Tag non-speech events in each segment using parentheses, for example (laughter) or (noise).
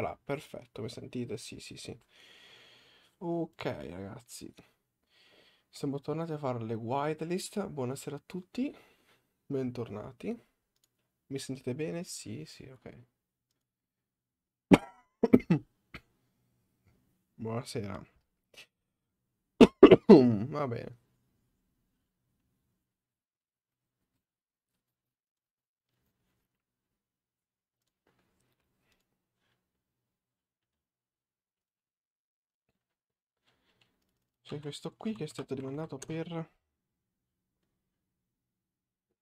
Voilà, perfetto, mi sentite? Sì, sì, sì. Ok, ragazzi. Siamo tornati a fare le whitelist. Buonasera a tutti. Bentornati. Mi sentite bene? Sì, sì, ok. (coughs) Buonasera. (coughs) Va bene. C'è questo qui che è stato rimandato per...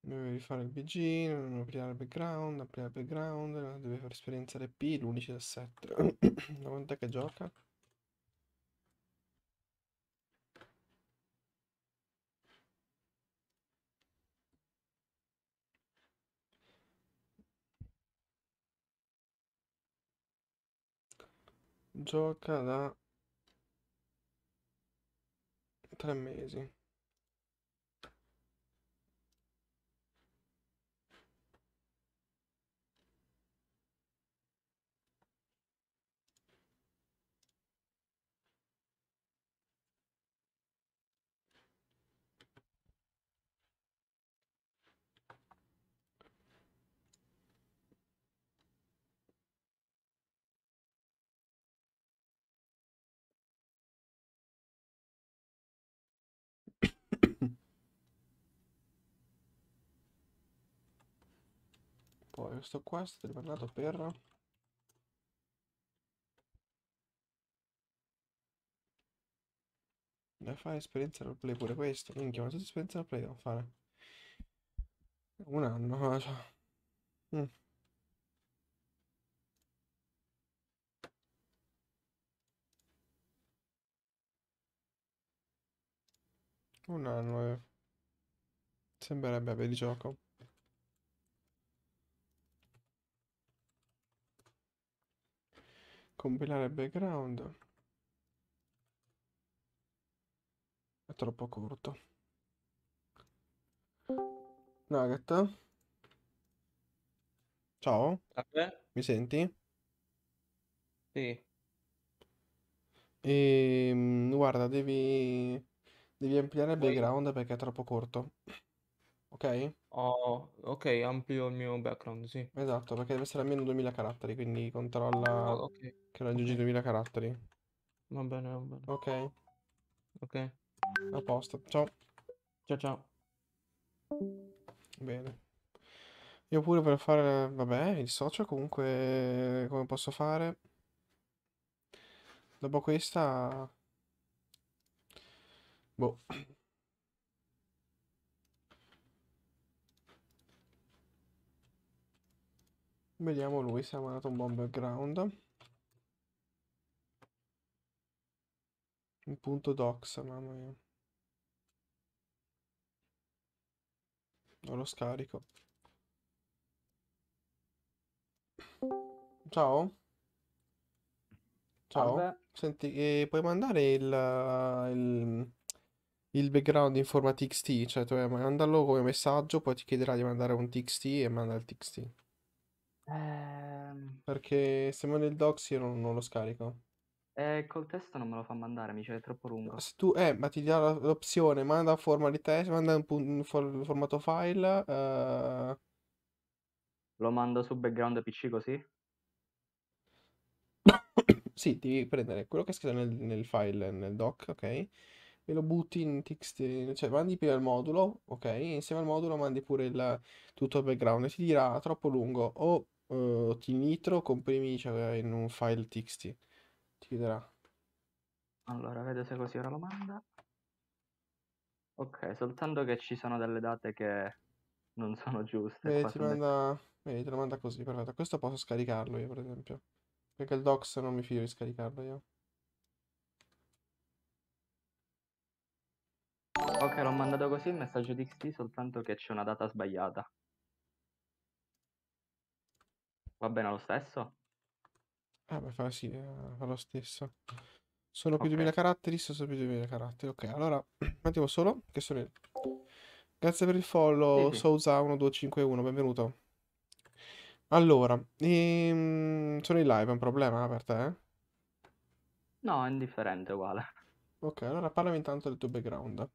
Deve rifare il BG, non ampliare il background, aprire il background, deve fare esperienza RP, l'11 da 7. La (clears throat) quant'è che gioca? Gioca da três amazing? questo qua è stato per... Da fare esperienza roleplay pure questo. Minchia, ma tutte esperienze roleplay devo fare. Un anno, cioè. Mm. Un anno, eh. Sembrerebbe per gioco. compilare background è troppo corto Nugget ciao mi senti? sì e, ehm, guarda devi devi ampliare il background perché è troppo corto ok? Oh, ok, amplio il mio background, sì. esatto perché deve essere almeno 2000 caratteri quindi controlla Oh, ok. Che raggiungi 2000 caratteri. Va bene, va bene. Ok. Ok. A posto. Ciao. Ciao ciao. Bene. Io pure per fare, vabbè, il socio comunque come posso fare? Dopo questa... Boh. Vediamo lui se ha mandato un buon background. Un punto doxa, mamma mia. Non lo scarico. Ciao. Ciao. Salve. Senti, eh, puoi mandare il, eh, il, il background in forma TXT? Cioè, tu eh, mandalo come messaggio, poi ti chiederà di mandare un TXT e manda il TXT. Ehm, Perché se mando il docs io non, non lo scarico. Eh, col testo non me lo fa mandare, mi dice troppo lungo. Se tu, eh, ma ti dà l'opzione, manda forma di testo, manda in, pun- in formato file. eh, Lo mando su background PC così? (coughs) Sì, devi prendere quello che è scritto nel, nel file, nel doc, ok? E lo butti in txt, cioè mandi prima il modulo, ok? insieme al modulo mandi pure il, tutto il background e ti dirà troppo lungo o eh, ti nitro comprimi cioè, in un file txt chiuderà. Allora, vedo se così ora lo manda. Ok, soltanto che ci sono delle date che non sono giuste. Vedi, ti manda... Dei... Vedi, te lo manda così, perfetto. Questo posso scaricarlo io, per esempio. Perché il docs non mi fido di scaricarlo io. Ok, l'ho mandato così il messaggio di XT, soltanto che c'è una data sbagliata. Va bene lo stesso? Ah, beh, fa, sì, eh, fa lo stesso. Sono più okay. di 2000 caratteri, sono più di 2000 caratteri. Ok, allora, (clears throat) un attimo solo, che sono io. Grazie per il follow, sì, sì. Souza1251, benvenuto. Allora, ehm, sono in live, è un problema per te? Eh? No, è indifferente, uguale. Ok, allora parlami intanto del tuo background.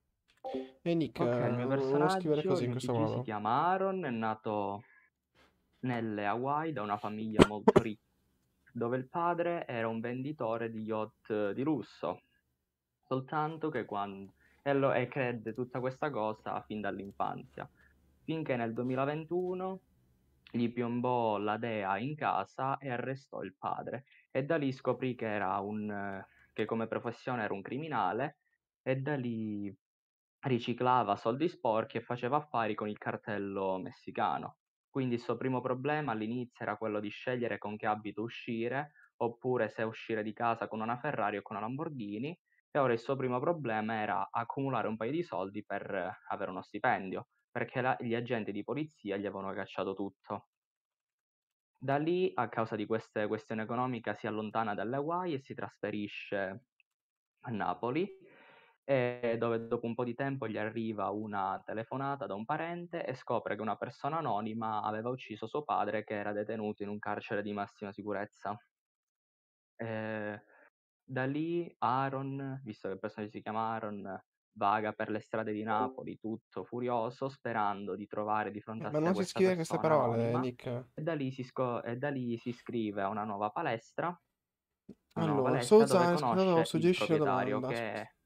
E Nick, okay, il eh, mio personaggio così in questo modo. si chiama Aaron, è nato nelle Hawaii da una famiglia molto ricca dove il padre era un venditore di yacht eh, di lusso. Soltanto che quando... E, allora, e credde tutta questa cosa fin dall'infanzia. Finché nel 2021 gli piombò la dea in casa e arrestò il padre. E da lì scoprì che era un... Eh, che come professione era un criminale e da lì riciclava soldi sporchi e faceva affari con il cartello messicano. Quindi il suo primo problema all'inizio era quello di scegliere con che abito uscire, oppure se uscire di casa con una Ferrari o con una Lamborghini, e ora il suo primo problema era accumulare un paio di soldi per avere uno stipendio, perché la- gli agenti di polizia gli avevano cacciato tutto. Da lì, a causa di queste questioni economiche, si allontana dalle Hawaii e si trasferisce a Napoli, e dove dopo un po' di tempo gli arriva una telefonata da un parente e scopre che una persona anonima aveva ucciso suo padre che era detenuto in un carcere di massima sicurezza. Ehm, da lì Aaron, visto che il personaggio si chiama Aaron, vaga per le strade di Napoli, tutto furioso, sperando di trovare di fronte a Ma non si scrive queste parole, anonima, Nick. E da, sco- e da, lì si iscrive a una nuova palestra. Una allora, nuova palestra Soulside, no, no, suggerisci la domanda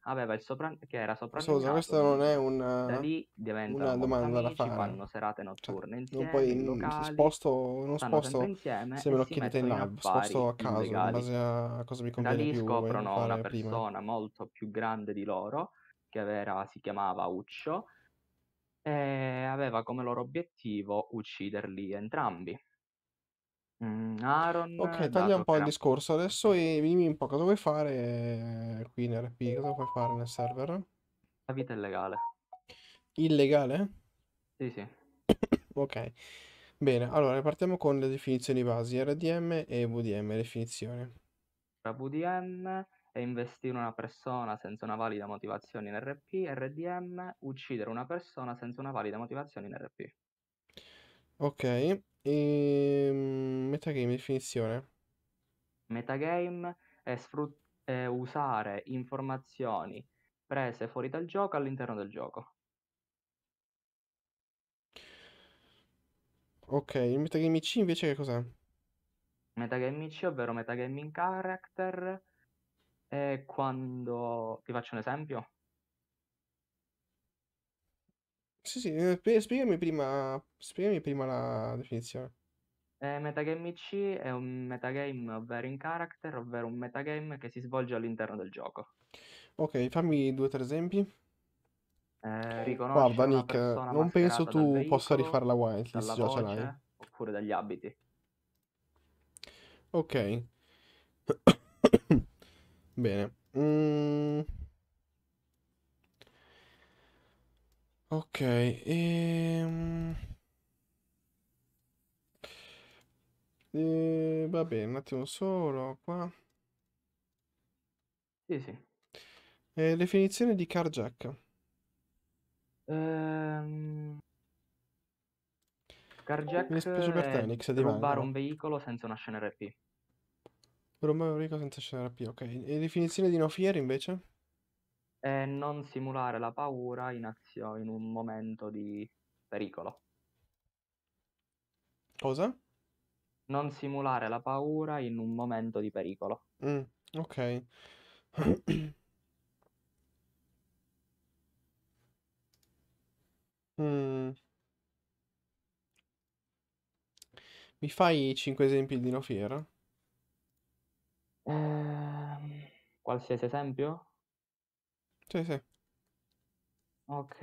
aveva il soprannome che era soprannominato. Scusa, questa non è una, da lì diventa una domanda da fare. fanno serate cioè, notturne cioè, insieme, poi, locali, sposto, non sposto insieme se me lo chiedete in live, sposto a caso in base a cosa mi conviene Da lì più, scoprono una persona prima. molto più grande di loro che era, si chiamava Uccio e aveva come loro obiettivo ucciderli entrambi. Mhmm, Aaron Okay, da taglia un po' il discorso adesso e dimmi un po' cosa vuoi fare eh, qui in RP, cosa vuoi fare nel server? La vita illegale. Illegale? Sì, sì. ok. Bene, allora partiamo con le definizioni basi, RDM e VDM, definizione. La VDM è investire una persona senza una valida motivazione in RP, RDM uccidere una persona senza una valida motivazione in RP. Ok, Ehm, metagame definizione. Metagame è, sfrut- è usare informazioni prese fuori dal gioco all'interno del gioco. Ok, il metagame C invece che cos'è? Metagame C, ovvero metagaming character, è quando... Ti faccio un esempio. Sì, sì, eh, spiegami prima, spiegami prima la definizione. Eh, metagame IC è un metagame, ovvero in character, ovvero un metagame che si svolge all'interno del gioco. Ok, fammi due o tre esempi. Eh, Guarda, Nick, non penso tu veicolo, possa rifare la whitelist, già ce l'hai. Oppure dagli abiti. Ok. (coughs) Bene. Mm. Ok, ehm... E... Eh, va bene, un attimo solo qua. Sì, sì. Eh, definizione di carjack. Ehm... Carjack Mi è speso per te, Nix, rubare un veicolo senza una scena RP. Rubare un veicolo senza scena RP, ok. E definizione di no fear invece? e non simulare la paura in, azione in un momento di pericolo. Cosa? Non simulare la paura in un momento di pericolo. Mm, ok. (clears throat) Mm. Mi fai 5 esempi di no fiera? Ehm, qualsiasi esempio? Sì, sì. Ok,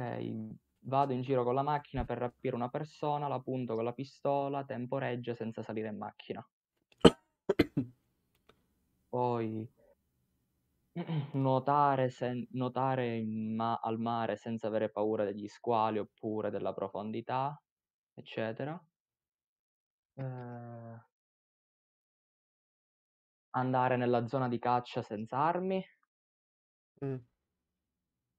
vado in giro con la macchina per rapire una persona, la punto con la pistola, temporeggio senza salire in macchina. (coughs) Poi nuotare, sen- nuotare ma- al mare senza avere paura degli squali oppure della profondità, eccetera. Eh, andare nella zona di caccia senza armi. Mm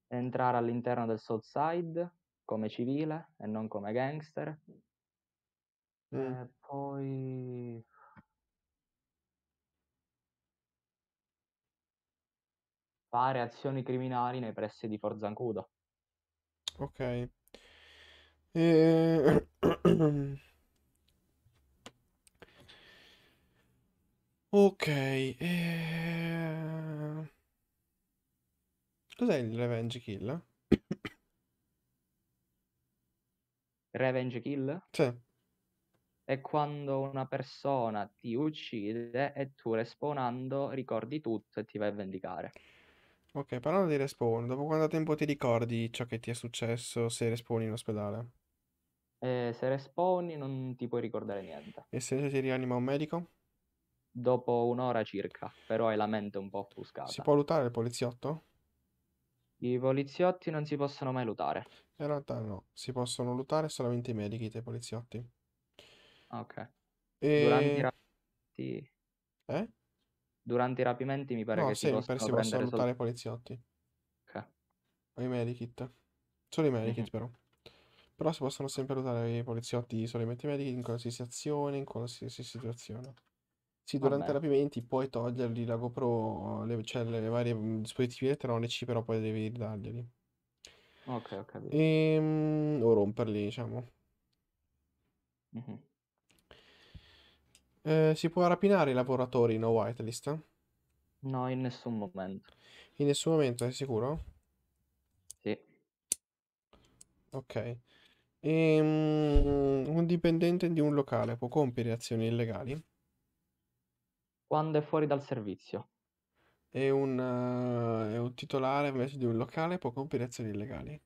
entrare all'interno del South Side come civile e non come gangster. Mm. Eh, poi fare azioni criminali nei pressi di Forzancudo. Ok. E... (coughs) ok. E... Cos'è il revenge kill? Revenge kill? Sì. È quando una persona ti uccide e tu respawnando ricordi tutto e ti vai a vendicare. Ok, parlando di respawn, dopo quanto tempo ti ricordi ciò che ti è successo se respawn in ospedale? Eh, se respawni non ti puoi ricordare niente. E se ti rianima un medico? Dopo un'ora circa, però hai la mente un po' offuscata. Si può lutare il poliziotto? I poliziotti non si possono mai lutare. In realtà no, si possono lutare solamente i medici dei poliziotti. Ah, ok. E... Durante i rapimenti... Eh? Durante i rapimenti mi pare No, che si sempre si possono possono lutare i poliziotti. Ok. O i medikit. Solo i medikit Mhm. però. Però si possono sempre lutare i poliziotti, solamente i medikit in qualsiasi azione, in qualsiasi situazione. Sì, durante i Vabbè, rapimenti puoi togliergli la GoPro, eh, le, cioè le varie mhmm, dispositivi elettronici, però poi devi ridarglieli. ok, ho capito. Ehm, o romperli, diciamo. Eh, si può rapinare i lavoratori in no whitelist? eh? No, in nessun momento. In nessun momento, sei sicuro? Sì. Ok. Ehm, un dipendente di un locale può compiere azioni illegali? quando è fuori dal servizio. E un, eh, e un titolare invece di un locale può compiere azioni illegali.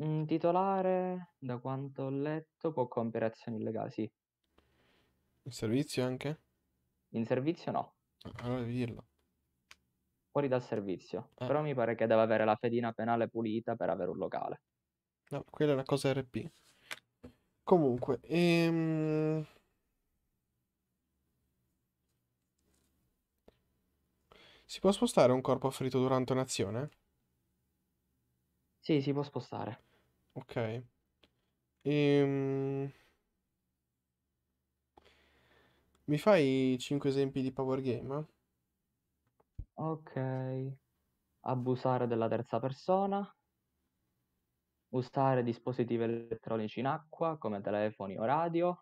Un titolare, da quanto ho letto, può compiere azioni illegali, sì. In servizio anche? In servizio no, ah, Allora devi dirlo. fuori dal servizio. Eh, Però mi pare che deve avere la fedina penale pulita per avere un locale. no, quella è una cosa RP. Comunque, ehm, Si può spostare un corpo ferito durante un'azione? Sì, si può spostare. Ok. Ehm... Mi fai 5 esempi di power game? Ok. Abusare della terza persona. Usare dispositivi elettronici in acqua come telefoni o radio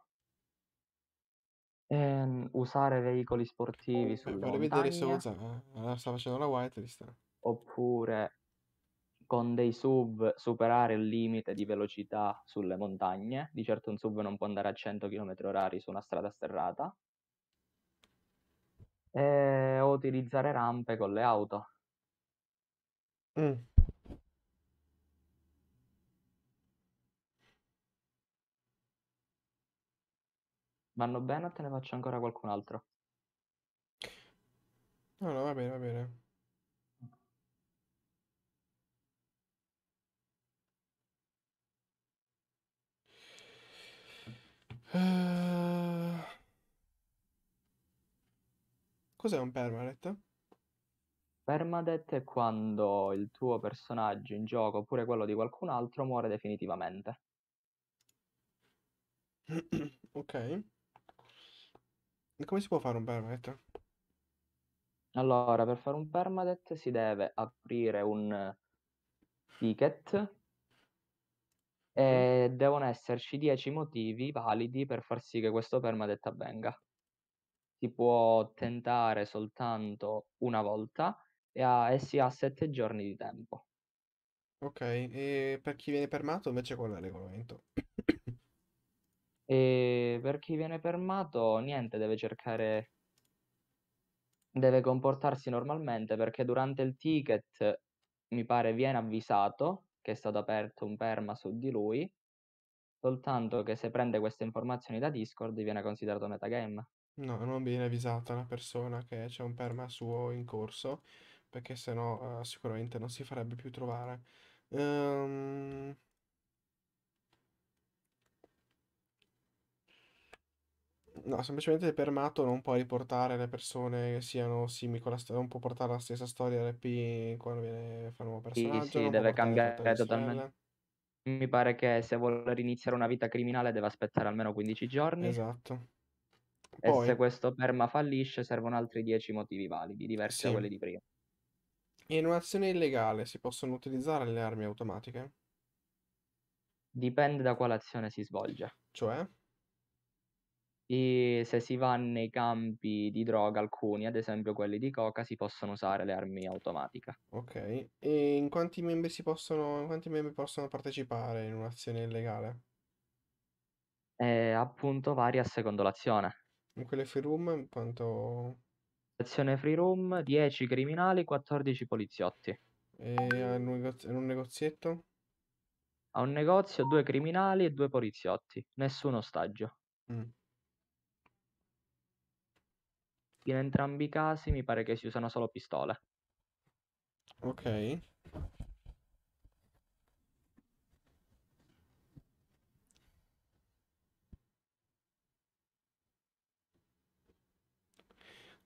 ehm, usare veicoli sportivi sulle Vorrei vedere se usa. Eh, eh, sta facendo la whitelist. oppure con dei sub superare il limite di velocità sulle montagne. Di certo un sub non può andare a 100 km/h su una strada sterrata. E, eh, utilizzare rampe con le auto. Mm. vanno bene o te ne faccio ancora qualcun altro? No, no, va bene, va bene. Uh... Cos'è un permanent? Permadeath è quando il tuo personaggio in gioco, oppure quello di qualcun altro, muore definitivamente. (clears throat) ok. Come si può fare un permadet? Allora, per fare un permadet si deve aprire un ticket e devono esserci 10 motivi validi per far sì che questo permadet avvenga. Si può tentare soltanto una volta e, ha, e si ha 7 giorni di tempo. Ok, e per chi viene permato invece qual è il regolamento? E per chi viene fermato, niente, deve cercare, deve comportarsi normalmente perché durante il ticket mi pare viene avvisato che è stato aperto un perma su di lui, soltanto che se prende queste informazioni da Discord viene considerato metagame. No, non viene avvisata la persona che c'è un perma suo in corso, perché sennò eh, sicuramente non si farebbe più trovare. Ehm... No, semplicemente per matto non puoi riportare le persone che siano simili con la storia, non può portare la stessa storia RP quando viene fa un nuovo Sì, personaggio, sì, non deve cambiare totalmente. Mi pare che se vuole riniziare una vita criminale deve aspettare almeno 15 giorni Esatto. e se questo perma fallisce servono altri 10 motivi validi, diversi da quelli di prima. in un'azione illegale si possono utilizzare le armi automatiche, Dipende da quale azione si svolge. cioè? E se si va nei campi di droga, alcuni, ad esempio quelli di coca, si possono usare le armi automatiche. Ok, e in quanti membri si possono, in quanti membri possono partecipare in un'azione illegale? Eh, appunto varia secondo l'azione. In quelle free room, in quanto... Azione free room, 10 criminali, 14 poliziotti. E in un, negozietto? A un negozio, due criminali e due poliziotti, nessun ostaggio. Mm. In entrambi i casi mi pare che si usano solo pistole. Ok.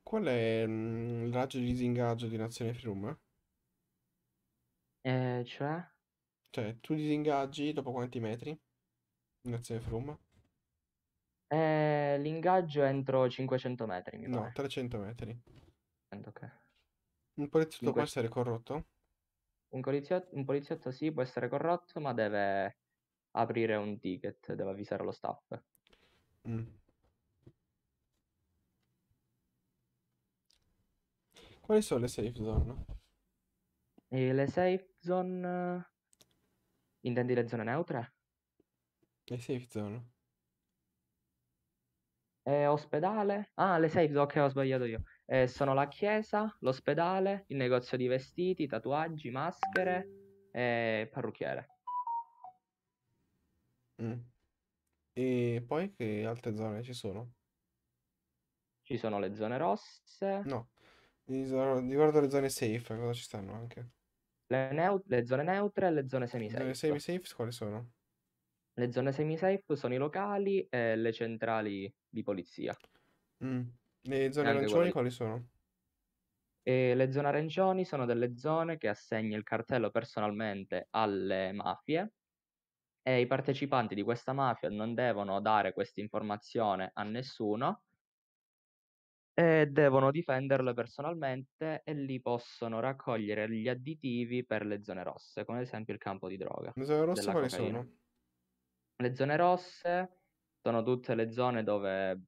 Qual è mm, il raggio di disingaggio di un'azione free Eh, cioè? Cioè, tu disingaggi dopo quanti metri? In azione free eh, l'ingaggio è entro 500 metri, mi No, 300 metri. Ok. Un poliziotto In può essere corrotto? Un polizio- un poliziotto sì, può essere corrotto, ma deve aprire un ticket, deve avvisare lo staff. Mm. Quali sono le safe zone? E le safe zone... Intendi le zone neutre? Le safe zone? Eh, ospedale? Ah, le sei, ok, ho sbagliato io. Eh, sono la chiesa, l'ospedale, il negozio di vestiti, tatuaggi, maschere e parrucchiere. Mm. E poi che altre zone ci sono? Ci sono le zone rosse, No, mi so- riguardo le zone safe, cosa ci stanno anche? le, neu- le zone neutre e le zone Le zone semi-safe. safe safe quali sono? Le zone semi-safe sono i locali e le centrali di polizia. Mm. Le zone Anche arancioni quali sono? E le zone arancioni sono delle zone che assegna il cartello personalmente alle mafie e i partecipanti di questa mafia non devono dare questa informazione a nessuno e devono difenderle personalmente e lì possono raccogliere gli additivi per le zone rosse, come ad esempio il campo di droga. Le zone rosse quali cocaina. sono? Le zone rosse sono tutte le zone dove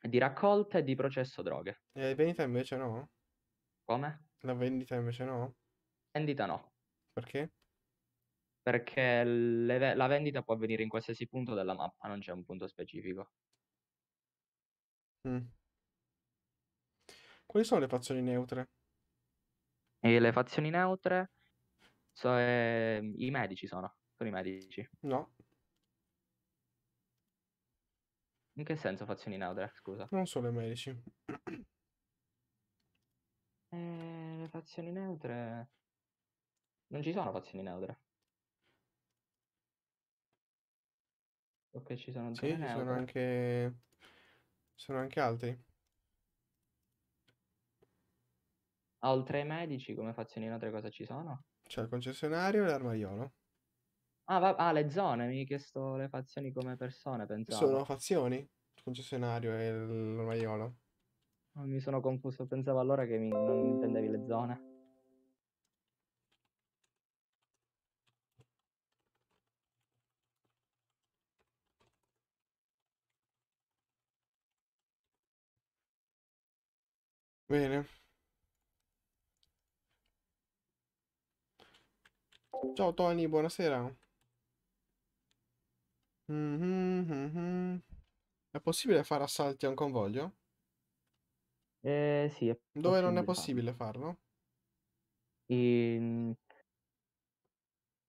di raccolta e di processo droghe. E vendita invece no? Come? La vendita invece no? Vendita no. Perché? Perché le, la vendita può avvenire in qualsiasi punto della mappa, non c'è un punto specifico. Mm. Quali sono le fazioni neutre? E le fazioni neutre so, eh, i medici sono, sono i medici. No, In che senso fazioni Naudrak, scusa? Non solo i medici. (clears throat) Eh, le fazioni neutre... Non ci sono fazioni neutre. Ok, ci sono Sì, zone ci sono anche... sono anche altri. Oltre ai medici, come fazioni neutre cosa ci sono? C'è il concessionario e l'armaiolo. Ah, va- ah, le zone, mi hai chiesto le fazioni come persone, pensavo. Sono fazioni? Il concessionario e il maiolo. Ah, Mi sono confuso, pensavo allora che mi- non intendevi le zone. Bene. Ciao Tony, buonasera. Mm -hmm, mm -hmm. È possibile fare assalti a un convoglio? Eh, sì, è Dove non è possibile farlo? farlo? Ehm,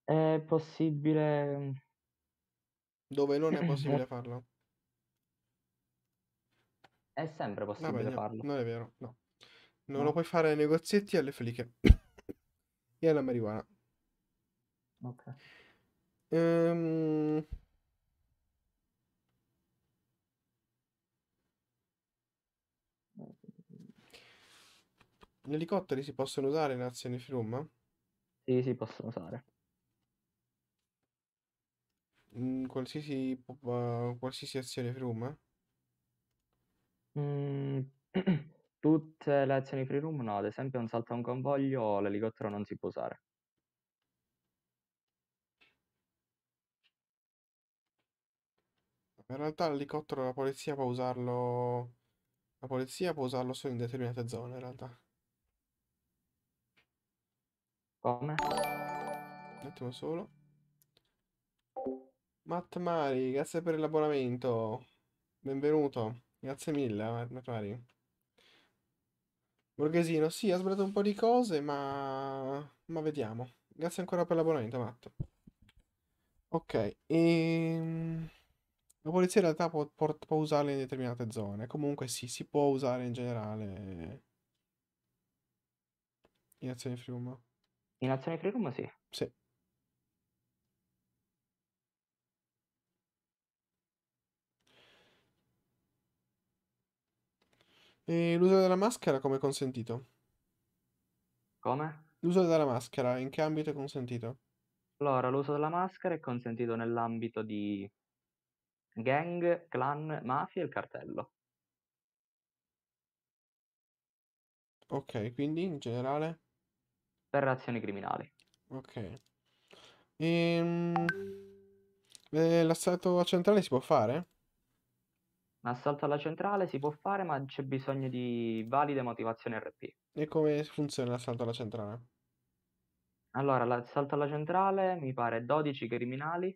È possibile... Mhmm Dove non è (laughs) possibile farlo? È sempre possibile no, farlo. non è vero, no. Non lo puoi fare ai negozietti e alle fliche. (coughs) e alla marijuana. Ok. Ehm, Gli elicotteri si possono usare in azione firum? Sì, si possono usare. In qualsiasi, po- eh, qualsiasi azione firum? Mm, (clears throat) tutte le azioni free room no, ad esempio un salto a un convoglio l'elicottero non si può usare. In realtà l'elicottero la polizia può usarlo... La polizia può usarlo solo in determinate zone, in realtà. Come? Un attimo solo. Matt Mari, grazie per l'abbonamento. Benvenuto. Grazie mille, eh, Matt Mari. Borghesino, sì, ha sbagliato un po' di cose, ma... ma vediamo. Grazie ancora per l'abbonamento, Matt. Ok, e... Ehm, la polizia in realtà può, può usarla in determinate zone. Comunque sì, si può usare in generale in azione Friuma. In azione free room sì. Sì. E l'uso della maschera come è consentito? Come? L'uso della maschera in che ambito è consentito? Allora, l'uso della maschera è consentito nell'ambito di gang, clan, mafia e il cartello. Ok, quindi in generale? per azioni criminali. Ok. Ehm... Eh, l'assalto alla centrale si può fare? L'assalto alla centrale si può fare, ma c'è bisogno di valide motivazioni RP. E come funziona l'assalto alla centrale? Allora, l'assalto alla centrale mi pare 12 criminali.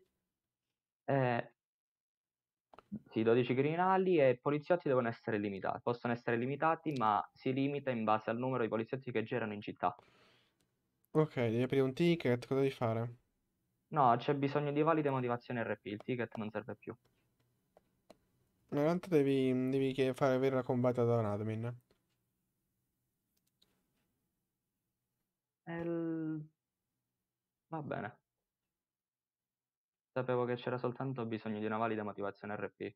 Eh, sì, 12 criminali e poliziotti devono essere limitati. Possono essere limitati, ma si limita in base al numero di poliziotti che girano in città. Ok, devi aprire un ticket, cosa devi fare? No, c'è bisogno di valide motivazioni RP, il ticket non serve più. No, Intanto devi, devi fare avere la combatta da un admin. El- Va bene. Sapevo che c'era soltanto bisogno di una valida motivazione RP.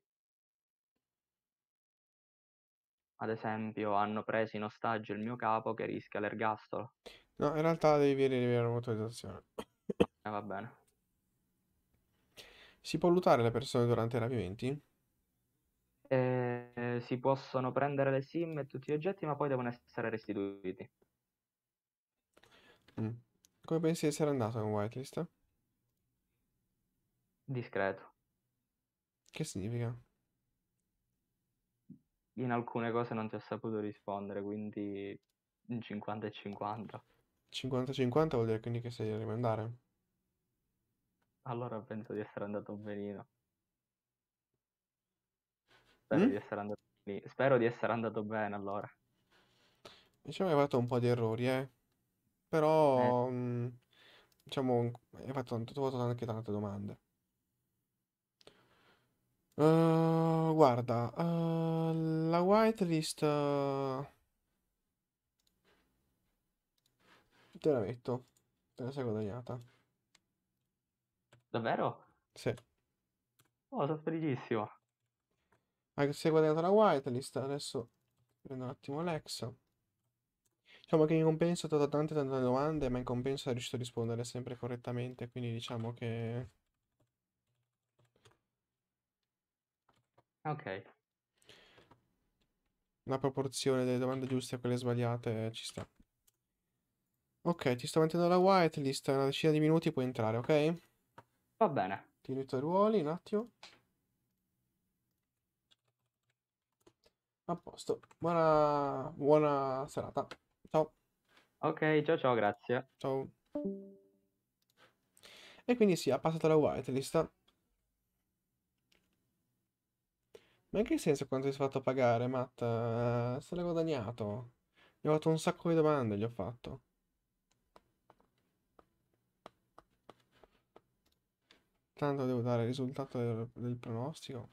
Ad esempio, hanno preso in ostaggio il mio capo che rischia l'ergastolo. No, in realtà devi vedere la motorizzazione. Ah, va bene. Si può lutare le persone durante i rapimenti? Eh, si possono prendere le sim e tutti gli oggetti, ma poi devono essere restituiti. Mm. Come pensi di essere andato in whitelist? Discreto. Che significa? In alcune cose non ti ho saputo rispondere, quindi 50 e 50. 50-50 vuol dire quindi che sei a andare? Allora penso di essere andato benino. Spero, Mm? di essere andato Spero di essere andato bene allora. Diciamo che hai fatto un po' di errori, eh. Eh, Però, mhmm, diciamo, hai fatto, tanto- anche tante domande. Eh, guarda, eh, la whitelist... eh, Te la metto. Te la sei guadagnata. Davvero? Sì. Oh, sono felicissimo. Ma che si è guadagnata la whitelist, adesso prendo un attimo Alexa. Diciamo che in compenso ho dato tante tante domande, ma in compenso è riuscito a rispondere sempre correttamente, quindi diciamo che... Ok. La proporzione delle domande giuste a quelle sbagliate ci sta. Ok, ti sto mettendo la whitelist, una decina di minuti puoi entrare, ok? Va bene. Ti Tieni i ruoli un attimo. A posto. Buona, buona serata. Ciao. Ok, ciao ciao, grazie. Ciao. E quindi sì, ha passato la whitelist. Ma in che senso quanto ti sei fatto pagare, Matt? Eh, se l'hai guadagnato. Gli ho fatto un sacco di domande, gli ho fatto. Tanto devo dare il risultato del, del pronostico.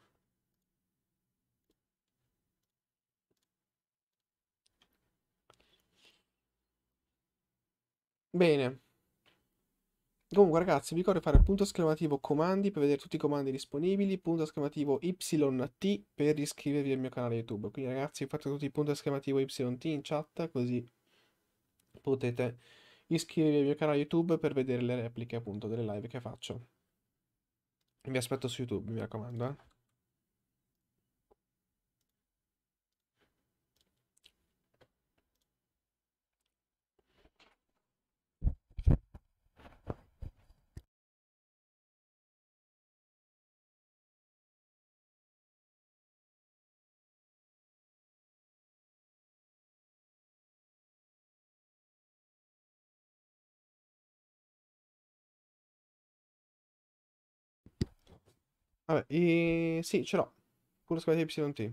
Bene. Comunque ragazzi, vi ricordo di fare punto esclamativo comandi per vedere tutti i comandi disponibili, punto esclamativo YT per iscrivervi al mio canale YouTube. Quindi ragazzi fate tutti punto esclamativo YT in chat così potete iscrivervi al mio canale YouTube per vedere le repliche appunto delle live che faccio. Vi aspetto su YouTube, mi raccomando, eh. Vabbè, e... sì, ce l'ho. Pure squadra YT.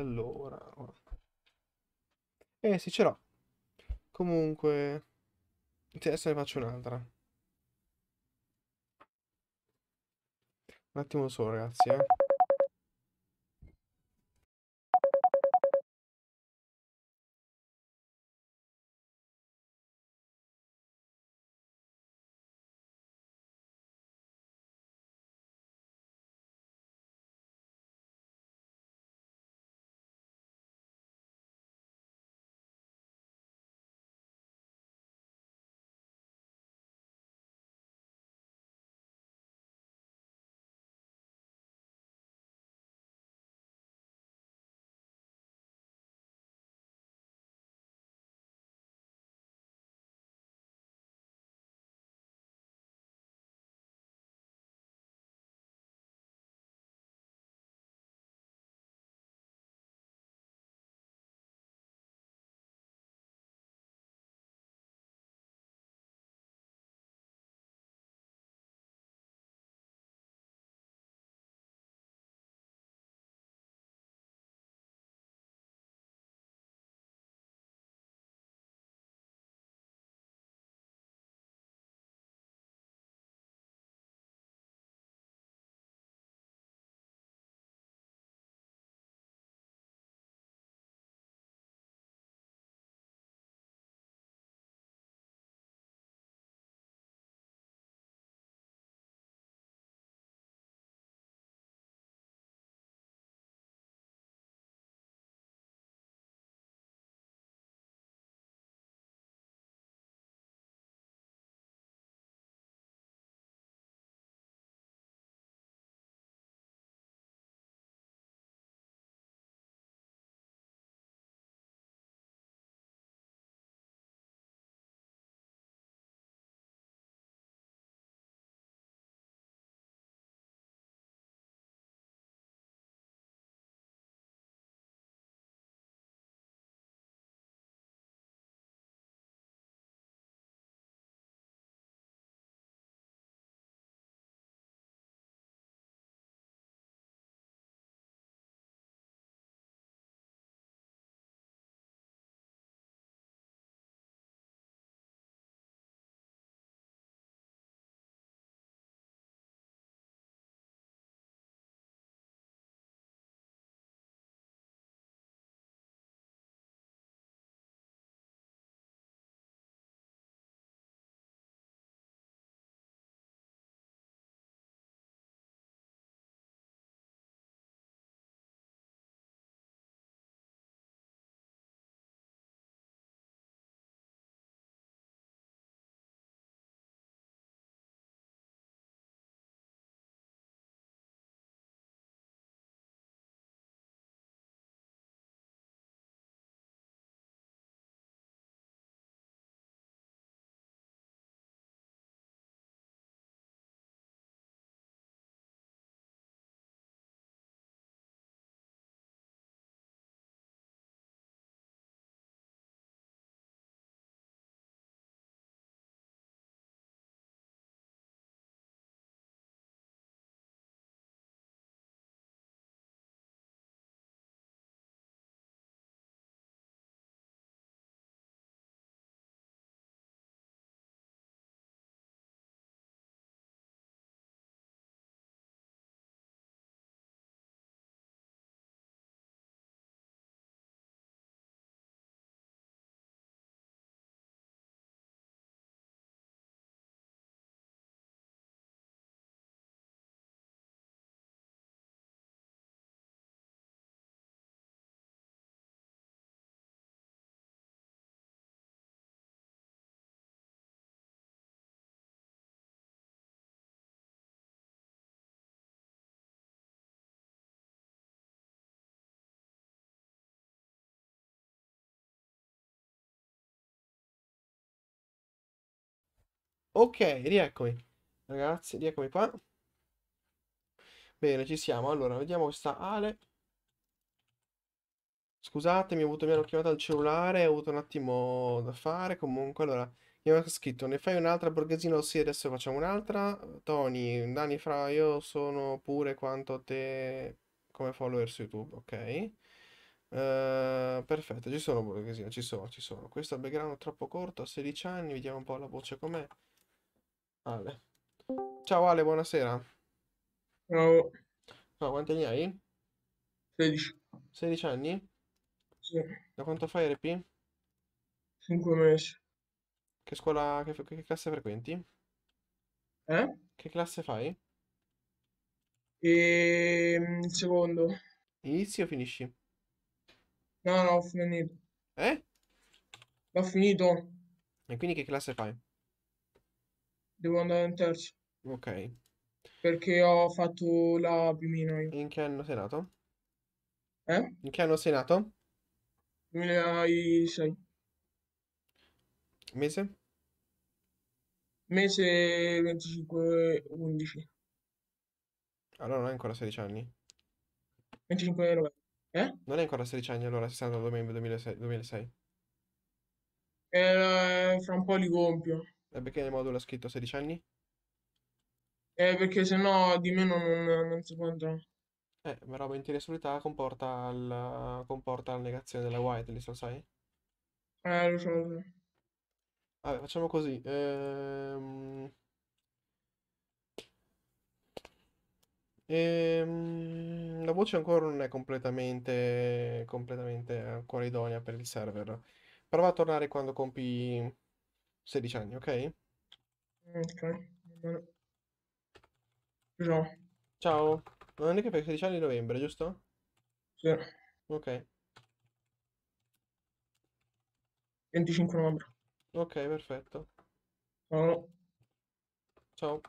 Allora. Eh sì, ce l'ho. Comunque... Adesso ne faccio un'altra. Un attimo solo, ragazzi, eh. Ok, rieccomi. Ragazzi, rieccomi qua. Bene, ci siamo. Allora, vediamo questa Ale. Scusatemi, mi, avuto mia chiamata al cellulare, ho avuto un attimo da fare. Comunque, allora, mi ha scritto, ne fai un'altra borghesina? Sì, adesso facciamo un'altra. Tony, Dani Fra, io sono pure quanto te come follower su YouTube, ok? Uh, perfetto, ci sono Borghesino, ci sono, ci sono. Questo è background troppo corto, 16 anni, vediamo un po' la voce com'è. Ale. Ciao Ale, buonasera. Ciao. Ciao, quanti anni hai? 16. 16 anni? Sì. Da quanto fai RP? 5 mesi. Che scuola, che, che classe frequenti? Eh? Che classe fai? E... Ehm, secondo. Inizi o finisci? No, no, ho finito. Eh? L'ho finito. E quindi che classe fai? devo andare in terzo. Ok. Perché ho fatto la più io. In che anno sei nato? Eh? In che anno sei nato? 2006. Mese? Mese 25-11. Allora non hai ancora 16 anni? 25 novembre. Eh? Non hai ancora 16 anni allora, se novembre 2006. 2006. Eh, fra un po' li compio. E eh, perché nel modulo ha scritto 16 anni? Eh, perché sennò di meno non, non si può entrare. Eh, ma roba in teoria comporta, la negazione della whitelist, lo sai? Eh, lo so. Vabbè, facciamo così. Ehm... Ehm... La voce ancora non è completamente, completamente eh, ancora idonea per il server. Prova a tornare quando compi 16 anni, ok? Ok. No. Ciao. Non è che fai 16 anni di novembre, giusto? Sì. Ok. 25 novembre. Ok, perfetto. Ciao. Ciao.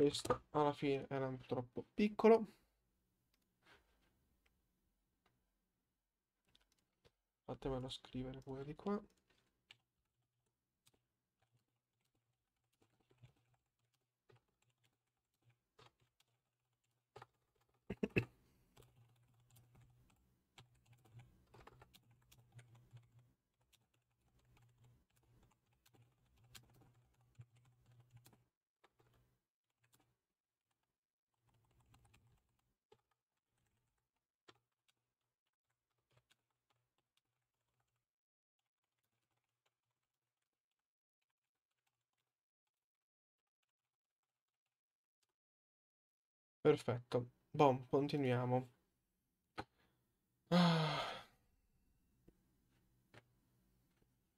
questo alla fine era un po' troppo piccolo fatemelo scrivere pure di qua Perfetto. Bom, continuiamo. Ah.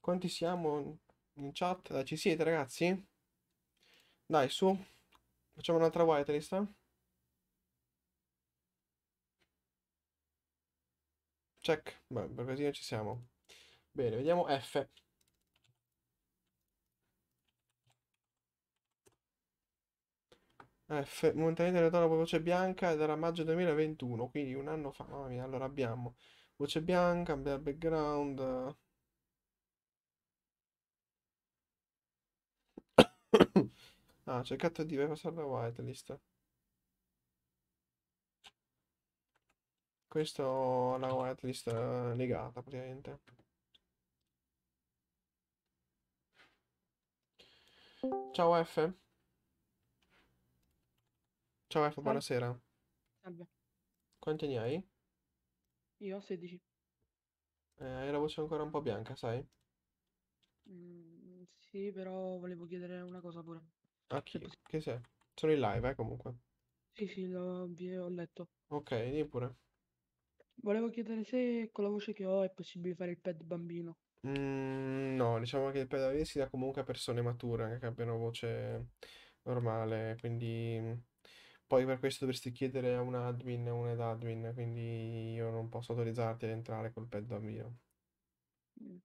Quanti siamo in chat? Ci siete ragazzi? Dai, su. Facciamo un'altra whitelist. Eh? Check. Beh, per così non ci siamo. Bene, vediamo F. F, momentaneamente ritorna poi voce bianca era maggio 2021, quindi un anno fa. Mamma mia, allora abbiamo voce bianca, background. (coughs) ah, cercato di passare la whitelist. Questo la whitelist legata eh, praticamente. Ciao F. Ciao Efo, buonasera. Salve. Quanti anni hai? Io ho 16. Eh, hai la voce ancora un po' bianca, sai? Mm, sì, però volevo chiedere una cosa pure. A ah, chi? possi- Che sei? Sono in live, eh, comunque. Sì, sì, l'ho ho letto. Ok, dimmi pure. Volevo chiedere se con la voce che ho è possibile fare il pet bambino. Mm, no, diciamo che il pedalare si dà comunque a persone mature, anche che abbiano voce normale, quindi... Mm, poi per questo dovresti chiedere a un admin o un admin, quindi io non posso autorizzarti ad entrare col pet bambino. Mm.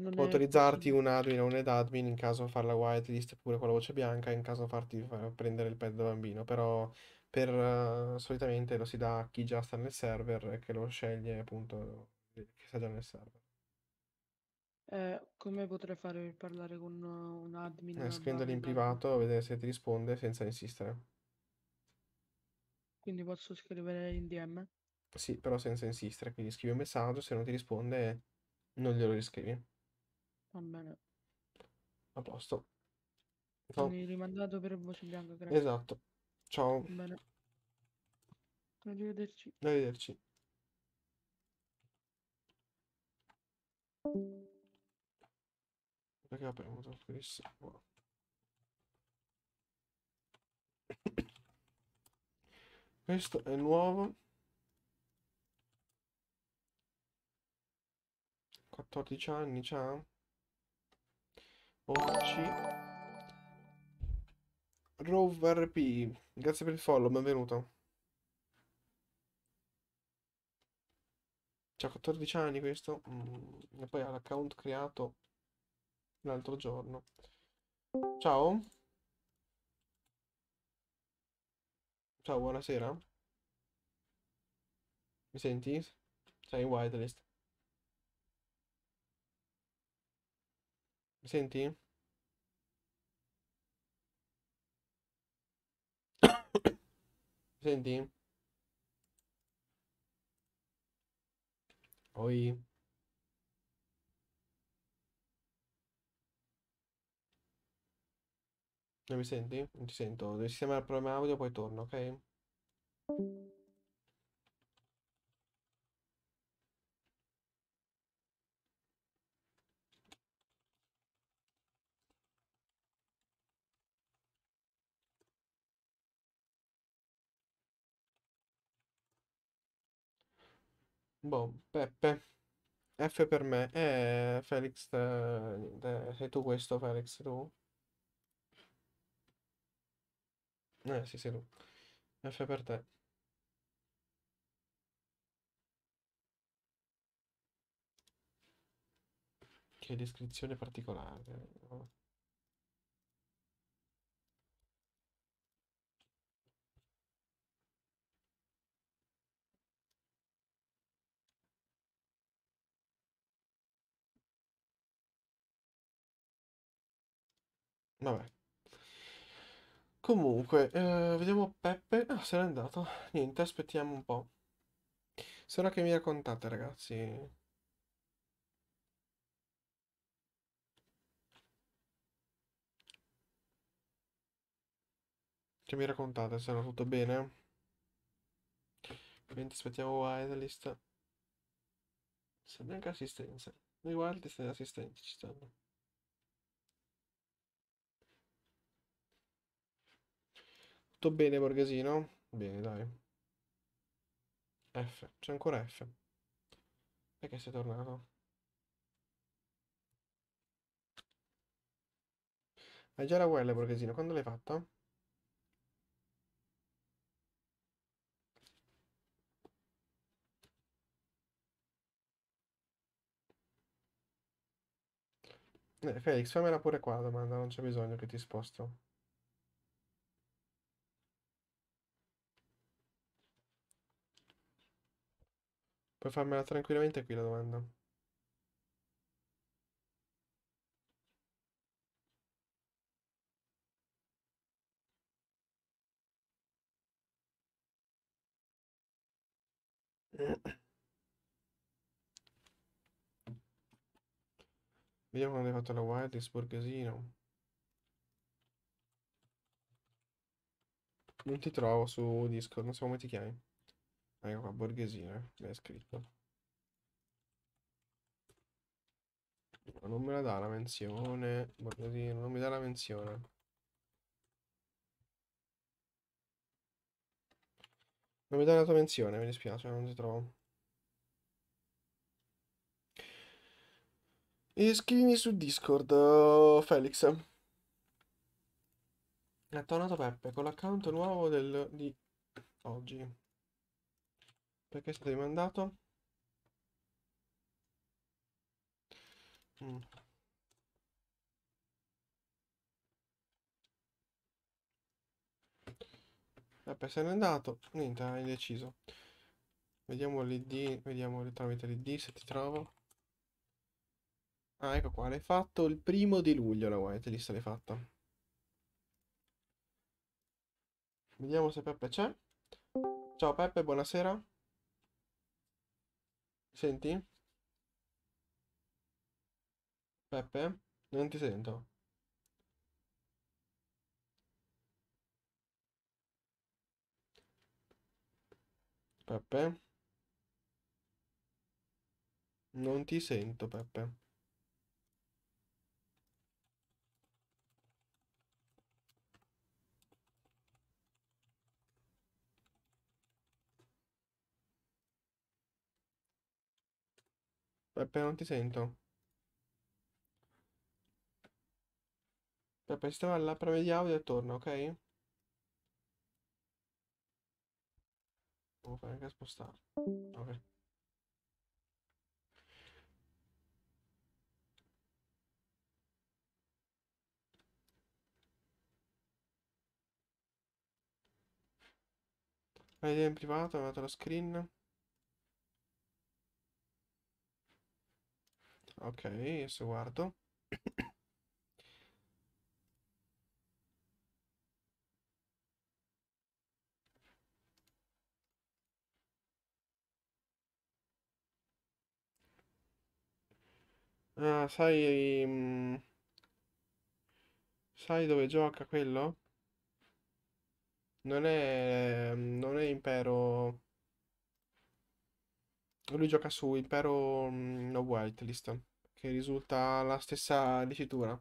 non Può autorizzarti possibile. un admin o un admin in caso fare la whitelist pure con la voce bianca, in caso farti prendere il pet da bambino, però per, uh, solitamente lo si dà a chi già sta nel server e che lo sceglie appunto che sta già nel server. Eh, come potrei fare per parlare con uh, un admin? Eh, scrivendoli in privato a vedere se ti risponde senza insistere. Quindi posso scrivere in DM? Sì, però senza insistere. Quindi scrivi un messaggio, se non ti risponde, non glielo riscrivi. Va bene. A posto. Ciao. Quindi rimandato per voce bianca, grazie. Esatto. Ciao. Va bene. Arrivederci. Arrivederci. Perché abbiamo tolto questo qua. Questo è nuovo. 14 anni, ciao. Oggi. Rover RP Grazie per il follow, benvenuto. C'ha 14 anni questo. Mm. E poi ha l'account creato l'altro giorno. Ciao. Ciao, buonasera. Mi senti? Sei in whitelist. Mi senti? Mi senti? Oi. Non mi senti? Non ti sento. Devi sistemare il problema audio, poi torno, ok? Boh, Peppe. F per me. Eh, Felix, eh, sei tu questo, Felix, tu? Eh, sì, sei tu. F per te. Che descrizione particolare. Vabbè. Comunque, eh, vediamo Peppe. Ah, se n'è andato. Niente, aspettiamo un po'. Se no che mi raccontate, ragazzi. Che mi raccontate, se era tutto bene? Quindi aspettiamo Wildlist. Sembra neanche assistenza. Nei Wildlist e assistenza ci stanno. Tutto bene, Borghesino? Bene, dai. F, c'è ancora F. Perché sei tornato? Hai già la UL, Borghesino, quando l'hai fatta? Eh, Felix, fammela pure qua la domanda, non c'è bisogno che ti sposto. Puoi farmela tranquillamente qui la domanda. Vediamo quando hai fatto la wireless borghesino. Non ti trovo su Discord, non so come ti chiami. Ecco qua, borghesina, eh, è scritto. No, non me la dà la menzione, borghesina, non mi dà la menzione. Non mi dà la tua menzione, mi dispiace, non ti trovo. Iscrivimi su Discord, oh, Felix. Felix. Attonato Peppe, con l'account nuovo del, di oggi. Perché è stato rimandato? Mm. Vabbè, se n'è andato. Niente, hai deciso. Vediamo l'id, vediamo tramite l'id se ti trovo. Ah, ecco qua, l'hai fatto il primo di luglio la white list l'hai fatta. Vediamo se Peppe c'è. Ciao Peppe, buonasera. Senti? Peppe? Non ti sento. Peppe? Non ti sento, Peppe. Peppe, non ti sento. Peppe, sistema l'app di audio e torna, ok? Devo fare anche spostare. Ok. Vedi in privato, ho la screen. ok, adesso guardo. (clears throat) Ah, sai... Mm, sai dove gioca quello? Non è... Mm, non è Impero... Lui gioca su Impero No mm, Whitelist che risulta la stessa dicitura.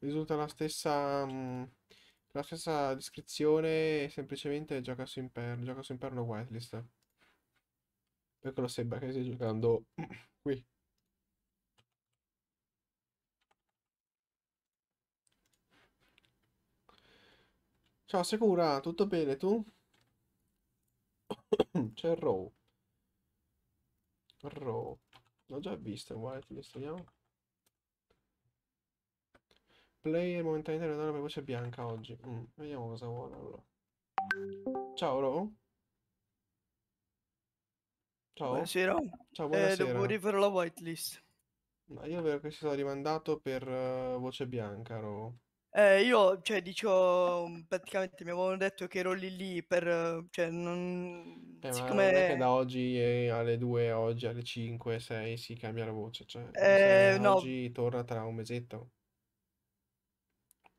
Risulta la stessa, mh, mm, la stessa descrizione, semplicemente gioca su Imperno, gioca su Imperno Whitelist. Per quello sembra che stia giocando (clears throat) qui. Ciao Secura, tutto bene tu? (coughs) C'è Row. Row. L'ho già vista, guarda, ti installiamo. Player momentaneamente non ha una voce bianca oggi. Mm, vediamo cosa vuole allora. Ciao Row. Ciao. Buonasera. Ciao, buonasera. Eh, devo rifare la whitelist. Ma io vero che si sono rimandato per uh, voce bianca, Row. Eh, io, cioè, dicevo, mhmm, praticamente mi avevano detto che ero lì lì per, uhm, cioè, non... Eh, ma non è che da oggi eh, alle 2, oggi alle 5, 6 si cambia la voce, cioè eh, se no, oggi torna tra un mesetto.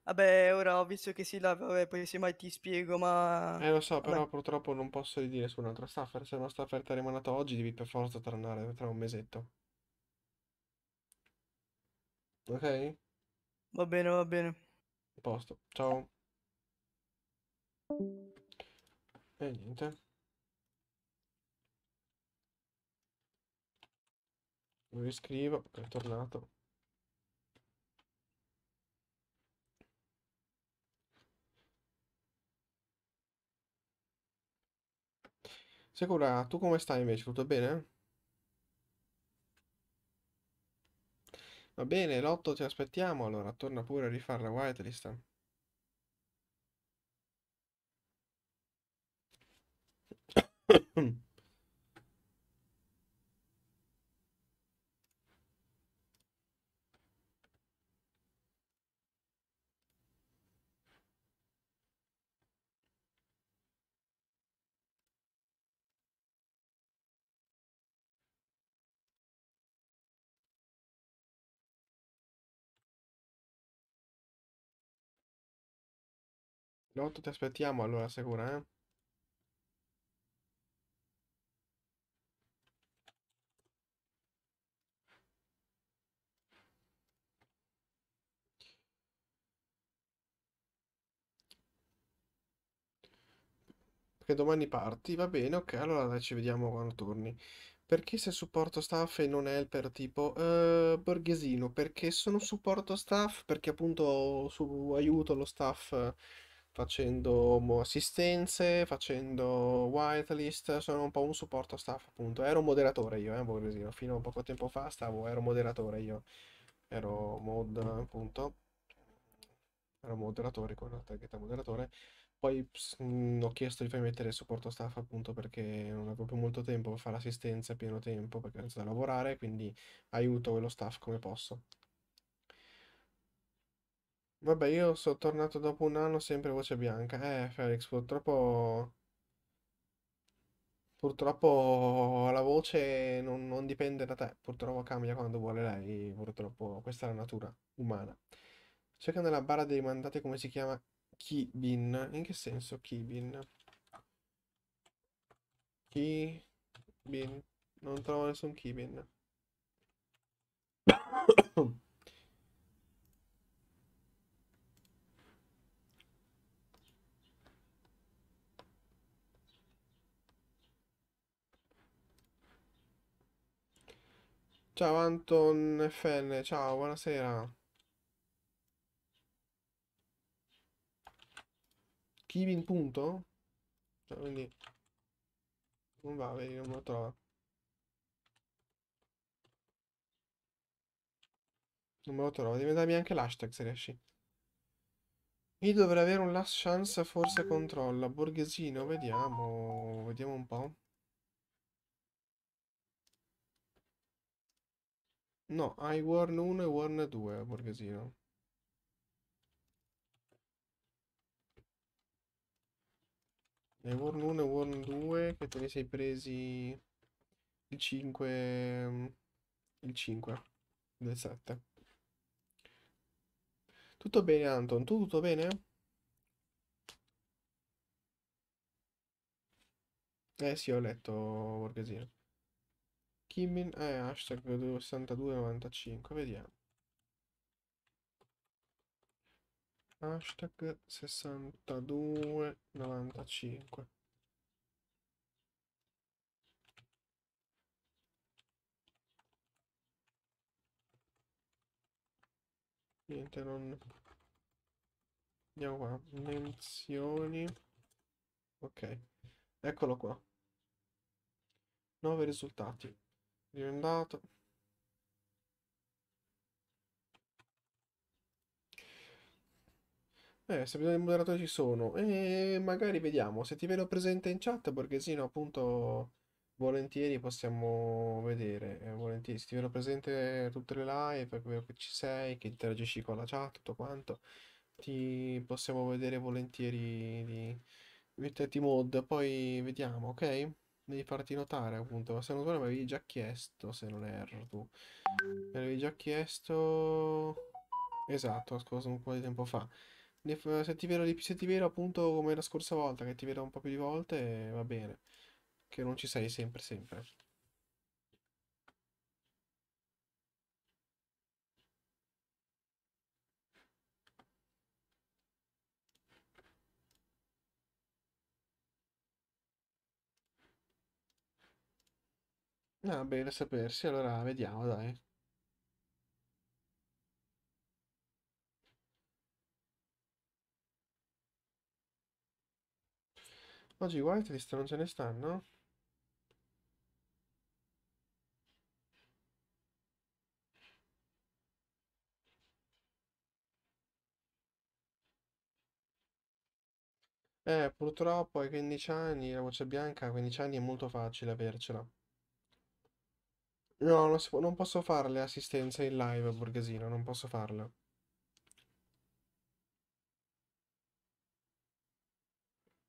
vabbè, ora ho visto che si là, vabbè, poi mai ti spiego, ma... Eh lo so, Vabbè, però purtroppo non posso ridire su un'altra staffer, se una staffer ti è rimanata oggi devi per forza tornare tra un mesetto, ok? va bene, va bene posto. Ciao. E niente. Lo riscrivo, è tornato. Sicura, tu come stai invece? Tutto bene? Va bene, l'otto ti aspettiamo, allora torna pure a rifare la whitelist. L'otto ti aspettiamo allora, sicura, eh? Perché domani parti, va bene, ok, allora dai, ci vediamo quando torni. Perché se supporto staff e non helper tipo uh, borghesino? Perché sono supporto staff, perché appunto su aiuto lo staff facendo assistenze, facendo whitelist, sono un po' un supporto staff appunto. Ero moderatore io, eh, a fino a poco tempo fa stavo, ero moderatore io, ero mod appunto, ero moderatore con la targhetta moderatore. Poi mh, mm, ho chiesto di farmi mettere il supporto staff appunto perché non avevo più molto tempo per fare l'assistenza a pieno tempo perché ho iniziato a lavorare, quindi aiuto lo staff come posso. Vabbè, io sono tornato dopo un anno sempre voce bianca. Eh, Felix, purtroppo... Purtroppo la voce non, non dipende da te, purtroppo cambia quando vuole lei, purtroppo questa è la natura umana. Cerca nella barra dei mandati come si chiama Kibin. In che senso Kibin? Kibin. Non trovo nessun Kibin. (coughs) (coughs) Ecco. Ciao Anton FN, ciao, buonasera. Kivin punto? Cioè, quindi... Non va, vedi, non me lo trova. Non me lo trovo, devi darmi anche l'hashtag se riesci. Io dovrei avere un last chance, forse controllo. Borghesino, vediamo. Vediamo un po'. No, hai Warn 1 e Warn 2 a Borghesino. Hai Warn 1 e Warn 2 che te ne sei presi il 5 mm, il 5 del 7. Tutto bene Anton, tu tutto bene? Eh sì, ho letto Borghesino. Kimmin, eh, hashtag 6295, vediamo. Hashtag 6295. Niente, non... Andiamo qua, menzioni. Ok, eccolo qua. 9 risultati è andato Eh, se bisogna di moderatori ci sono. E magari vediamo. Se ti vedo presente in chat, Borghesino, appunto, volentieri possiamo vedere. Eh, volentieri, se ti vedo presente tutte le live, vedo che ci sei, che interagisci con la chat, tutto quanto, ti possiamo vedere volentieri di metterti mod. Poi vediamo, ok? devi farti notare appunto, ma se non sbaglio mi avevi già chiesto, se non erro tu, mi avevi già chiesto, esatto, scusa, un po' di tempo fa, se ti vedo, se ti vedo appunto come la scorsa volta, che ti vedo un po' più di volte, va bene, che non ci sei sempre sempre. Ah, bene sapersi, allora vediamo, dai. Oggi whitelist non ce ne stanno? Eh, purtroppo ai 15 anni la voce bianca a 15 anni è molto facile avercela. No, non, si può- non posso fare le assistenze in live, Borghesino, non posso farle.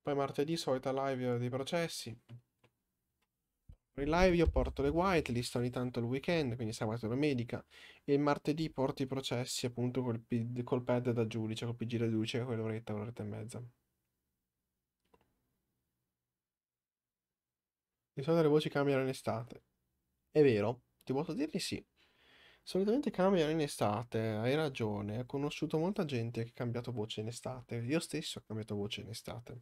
Poi martedì solita live dei processi. In live io porto le whitelist ogni tanto il weekend, quindi sabato e domenica. E il martedì porto i processi appunto col, col pad da giudice, col PG da giudice, quell'oretta, un'oretta e mezza. Di solito le voci cambiano in estate. È vero, ti posso dire di sì. Solitamente cambiano in estate, hai ragione. Ho conosciuto molta gente che ha cambiato voce in estate. Io stesso ho cambiato voce in estate.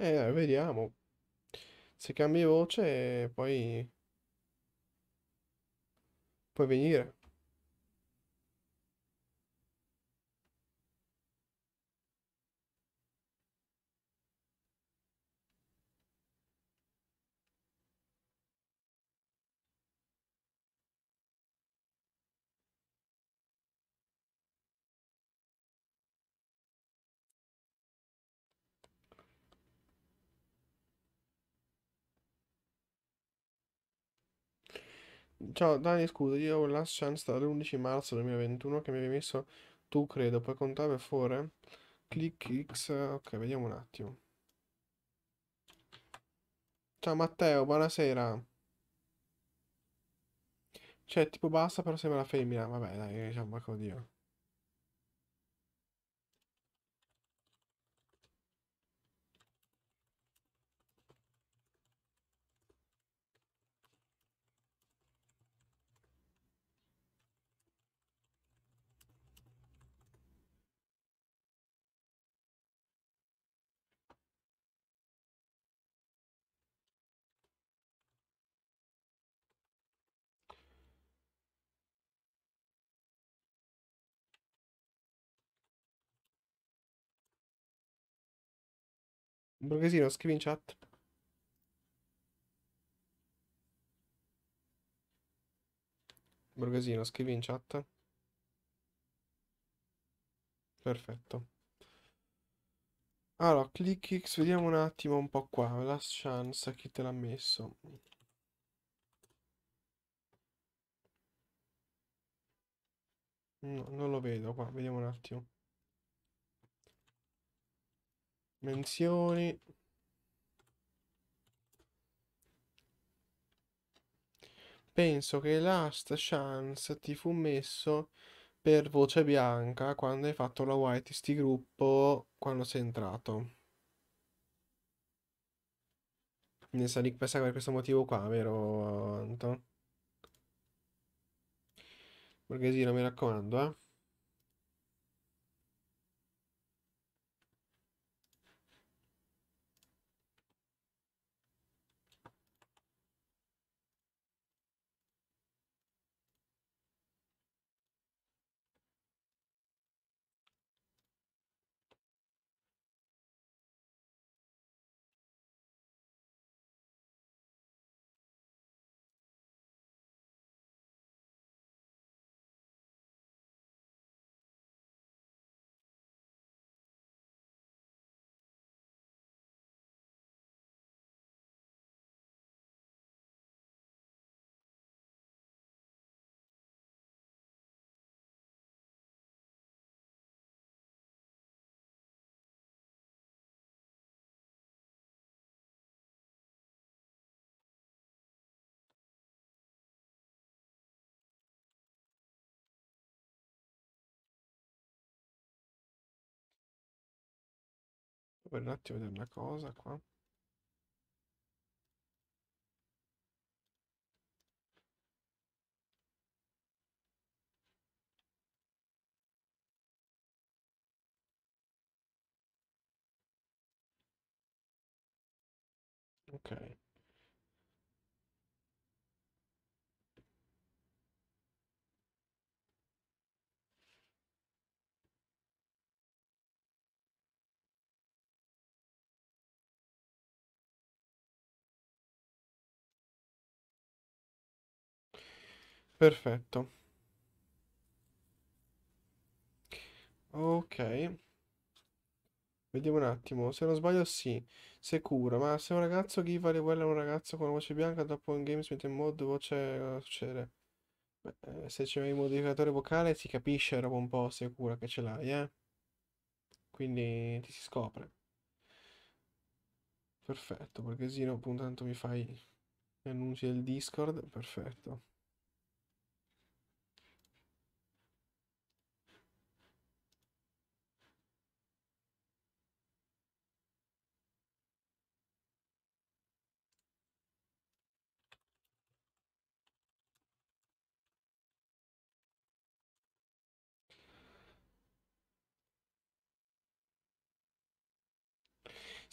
Eh, vediamo. Se cambi voce, poi... Puoi venire. Ciao Dani, scusa, io ho un last chance dall'11 marzo 2021 che mi avevi messo tu, credo. Puoi contare fore? Click X. Ok, vediamo un attimo. Ciao Matteo, buonasera. Cioè, tipo basta, però sembra la femmina. Vabbè, dai, diciamo, ma ecco, Dio. Borghesino, scrivi in chat. Borghesino, scrivi in chat. Perfetto. Allora, ClickX, vediamo un attimo un po' qua. Last chance, chi te l'ha messo? No, non lo vedo qua, vediamo un attimo. menzioni penso che last chance ti fu messo per voce bianca quando hai fatto la whitelist di gruppo quando sei entrato ne sa di questa per questo motivo qua vero Anto? Borghesino mi raccomando eh per un attimo vedere una cosa qua Perfetto. Ok. Vediamo un attimo, se non sbaglio sì, se ma se un ragazzo give a well a un ragazzo con voce bianca dopo un si mette in mod voce eh, cosa succede? Beh, se c'è il modificatore vocale si capisce dopo un po' sicura che ce l'hai, eh? Quindi ti si scopre. Perfetto, perché sino appunto tanto mi fai gli annunci del Discord, perfetto.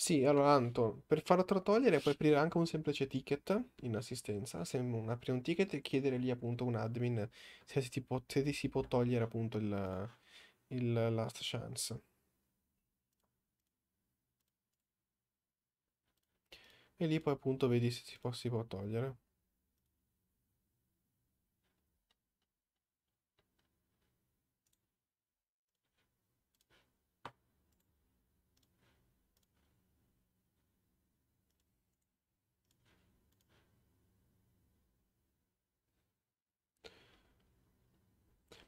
Sì, allora Anto, per farlo togliere puoi aprire anche un semplice ticket in assistenza, se un- aprire un ticket e chiedere lì appunto un admin se ti, può, se ti si può togliere appunto il, il last chance. E lì poi appunto vedi se si può, si può togliere.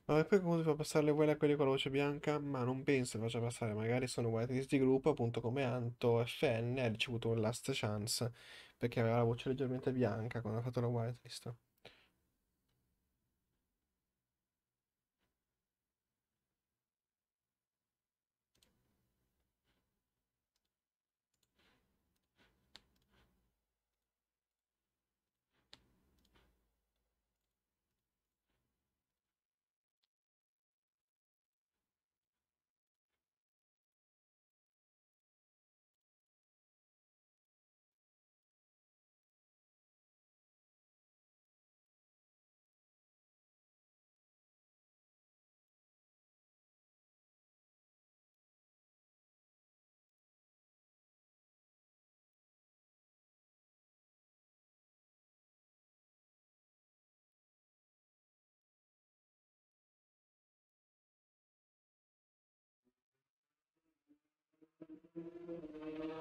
No, e poi comunque fa passare le quelle a quelli con la voce bianca, ma non penso che faccia passare, magari sono whitelist di gruppo, appunto come Anto FN ha ricevuto un last chance, perché aveva la voce leggermente bianca quando ha fatto la whitelist.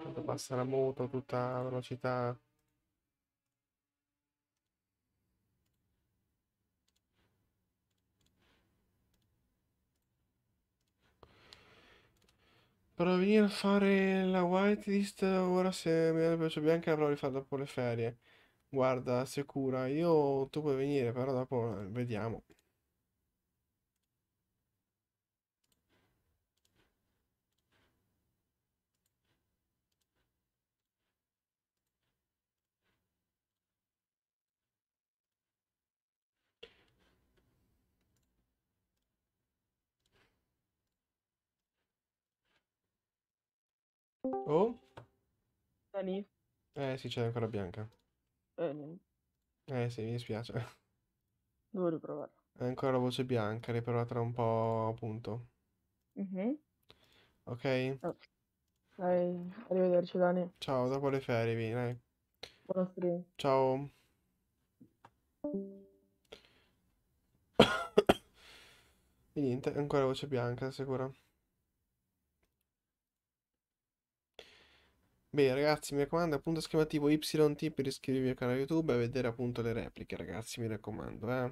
Quando passa la moto a tutta velocità. Provo a venire a fare la whitelist ora se mi dà la pioggia bianca la rifare dopo le ferie. Guarda, sicura, io tu puoi venire, però dopo eh, vediamo. Oh? Dani? Eh sì, c'è ancora Bianca. Eh, non- Eh sì, mi dispiace. (laughs) devo riprovare. È ancora la voce bianca, riprova tra un po', appunto. Mhm. Ok? Oh. Dai, arrivederci Dani. Ciao, dopo le ferie vieni, dai. Buona stream. Ciao. E (coughs) niente, ancora voce bianca, sicura. Beh, ragazzi, mi raccomando, appunto esclamativo YT per iscrivervi al canale YouTube e vedere appunto le repliche, ragazzi, mi raccomando, eh.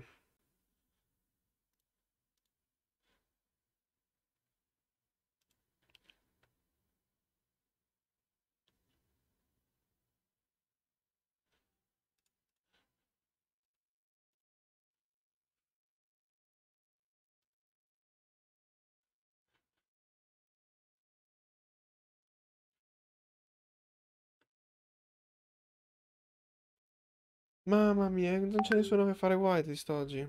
Mamma mia, non c'è nessuno sono che fare white di st'oggi.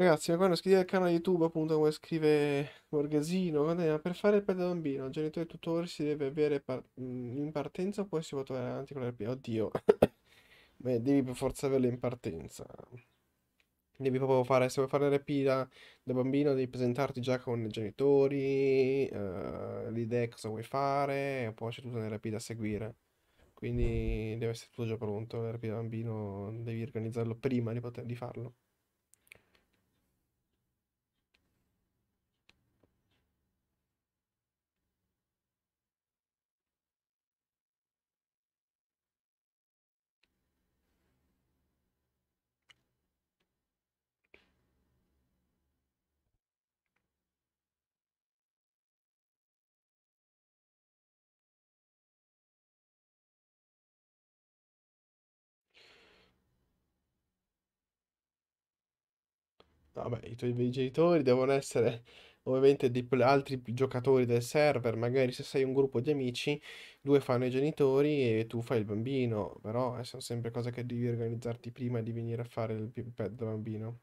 Ragazzi, ma quando iscrivete al canale YouTube, appunto, come scrive Borghesino, per fare il pelle da bambino, il genitore tutore si deve avere par mm, in partenza poi si può trovare avanti con l'RP? Oddio. (coughs) Beh, devi per forza averlo in partenza. Devi proprio fare, se vuoi fare l'RP da, da, bambino, devi presentarti già con i genitori, uh, l'idea cosa vuoi fare, e poi c'è tutto l'RP da seguire. Quindi deve essere tutto già pronto, l'RP da bambino devi organizzarlo prima di, poter, di farlo. Vabbè, i tuoi genitori devono essere ovviamente di altri giocatori del server, magari se sei un gruppo di amici, due fanno i genitori e tu fai il bambino, però eh, sono sempre cose che devi organizzarti prima di venire a fare il pipì da bambino.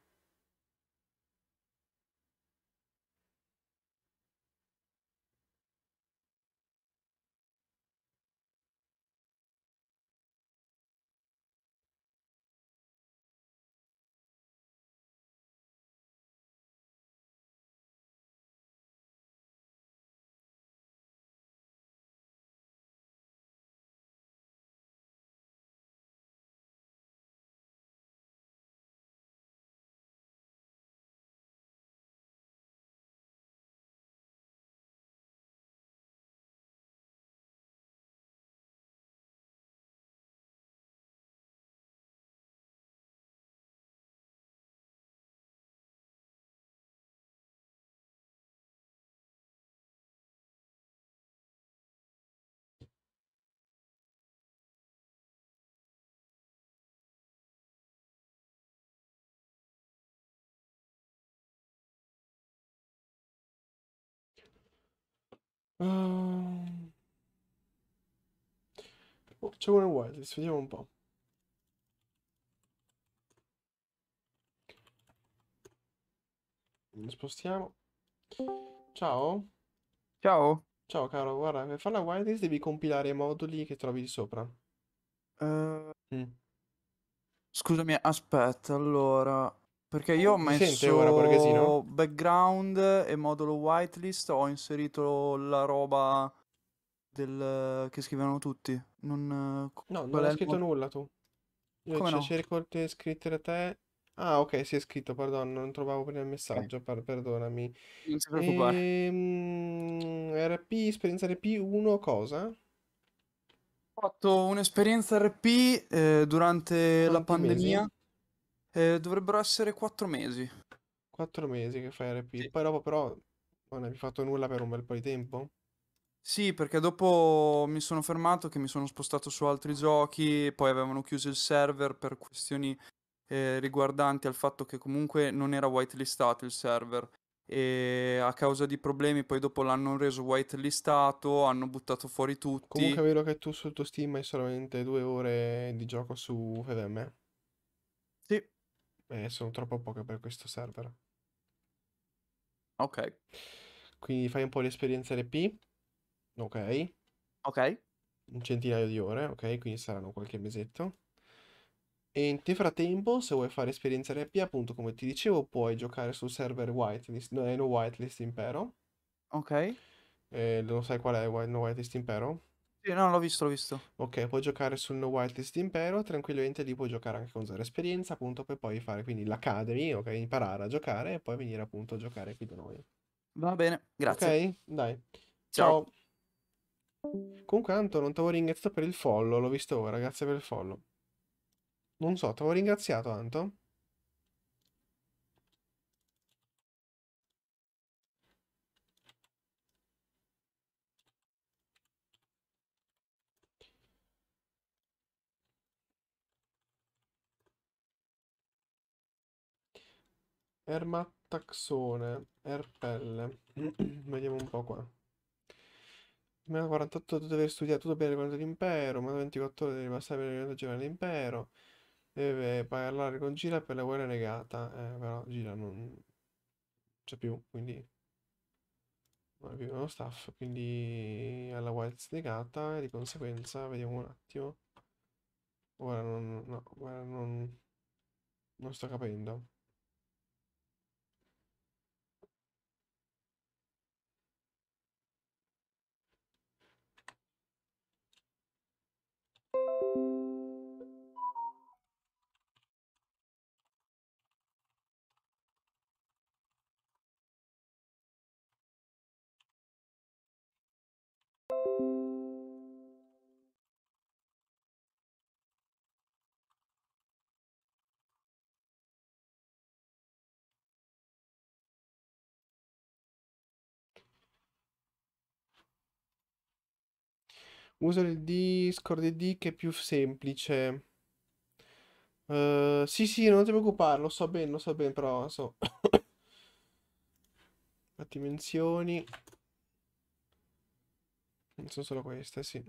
Um... Oh, c'è una wireless, vediamo un po'. Lo spostiamo. Ciao. Ciao. Ciao caro, guarda, per fare la wireless devi compilare i moduli che trovi di sopra. Uh... Mm. Scusami, aspetta, allora... Perché eh, io ho messo background e modulo whitelist, ho inserito la roba del... che scrivono tutti. Non... No, non hai scritto nulla tu. Io Come c- no? cerco le scritte da te. Ah, ok, si è scritto, pardon, non trovavo prima il messaggio, par- perdonami. Non si preoccupare. Ehm, RP, esperienza RP1, cosa? Ho fatto un'esperienza RP eh, durante Quanti la pandemia. Mesi? Eh, dovrebbero essere quattro mesi. Quattro mesi che fai RP. Sì. Poi dopo però non hai fatto nulla per un bel po' di tempo? Sì, perché dopo mi sono fermato che mi sono spostato su altri giochi, poi avevano chiuso il server per questioni eh, riguardanti al fatto che comunque non era whitelistato il server e a causa di problemi poi dopo l'hanno reso whitelistato, hanno buttato fuori tutti. Comunque vedo che tu sul tuo Steam hai solamente due ore di gioco su FVM. Eh, sono troppo poche per questo server. Ok. Quindi fai un po' di esperienza RP. Ok. Ok. Un centinaio di ore, ok, quindi saranno qualche mesetto. E in te frattempo, se vuoi fare esperienza RP, appunto, come ti dicevo, puoi giocare sul server whitelist, no, no whitelist impero. Ok. Eh, non sai qual è no whitelist impero? Sì, no, l'ho visto, l'ho visto. Ok, puoi giocare sul no whitelist impero, tranquillamente lì puoi giocare anche con zero esperienza, appunto, per poi fare quindi l'academy, ok, imparare a giocare e poi venire appunto a giocare qui da noi. Va bene, grazie. Ok, dai. Ciao. Ciao. Comunque Anton, ti avevo ringraziato per il follow, l'ho visto ora, grazie per il follow. Non so, ti avevo ringraziato Anton? Ermattaxone, Erpelle. (clears throat) Vediamo un po' qua. Meno 48 dopo aver studiato tutto bene riguardo l'impero, meno 24 ore devi passare per il giovane deve parlare con Gira per la guerra negata, eh, però Gira non c'è più, quindi non è più uno staff, quindi alla Wilds negata e di conseguenza vediamo un attimo. Ora non, no, ora non, non sto capendo. Uso il Discord ID che è più semplice. Uh, sì, sì, non ti preoccupare, lo so bene, lo so bene, però so. dimensioni. (coughs) Non sono solo queste, sì.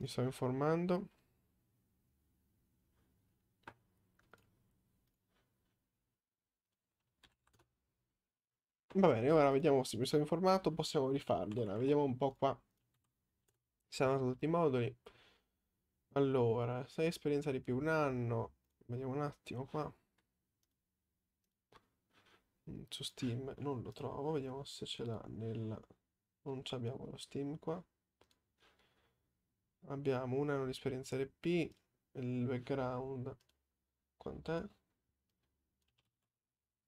mi sto informando va bene ora vediamo se mi sono informato possiamo rifargliela vediamo un po' qua siamo tutti i moduli allora sei esperienza di più un anno vediamo un attimo qua mm, su Steam non lo trovo, vediamo se ce l'ha nella... non abbiamo lo Steam qua abbiamo un anno di esperienza RP, il background, quant'è?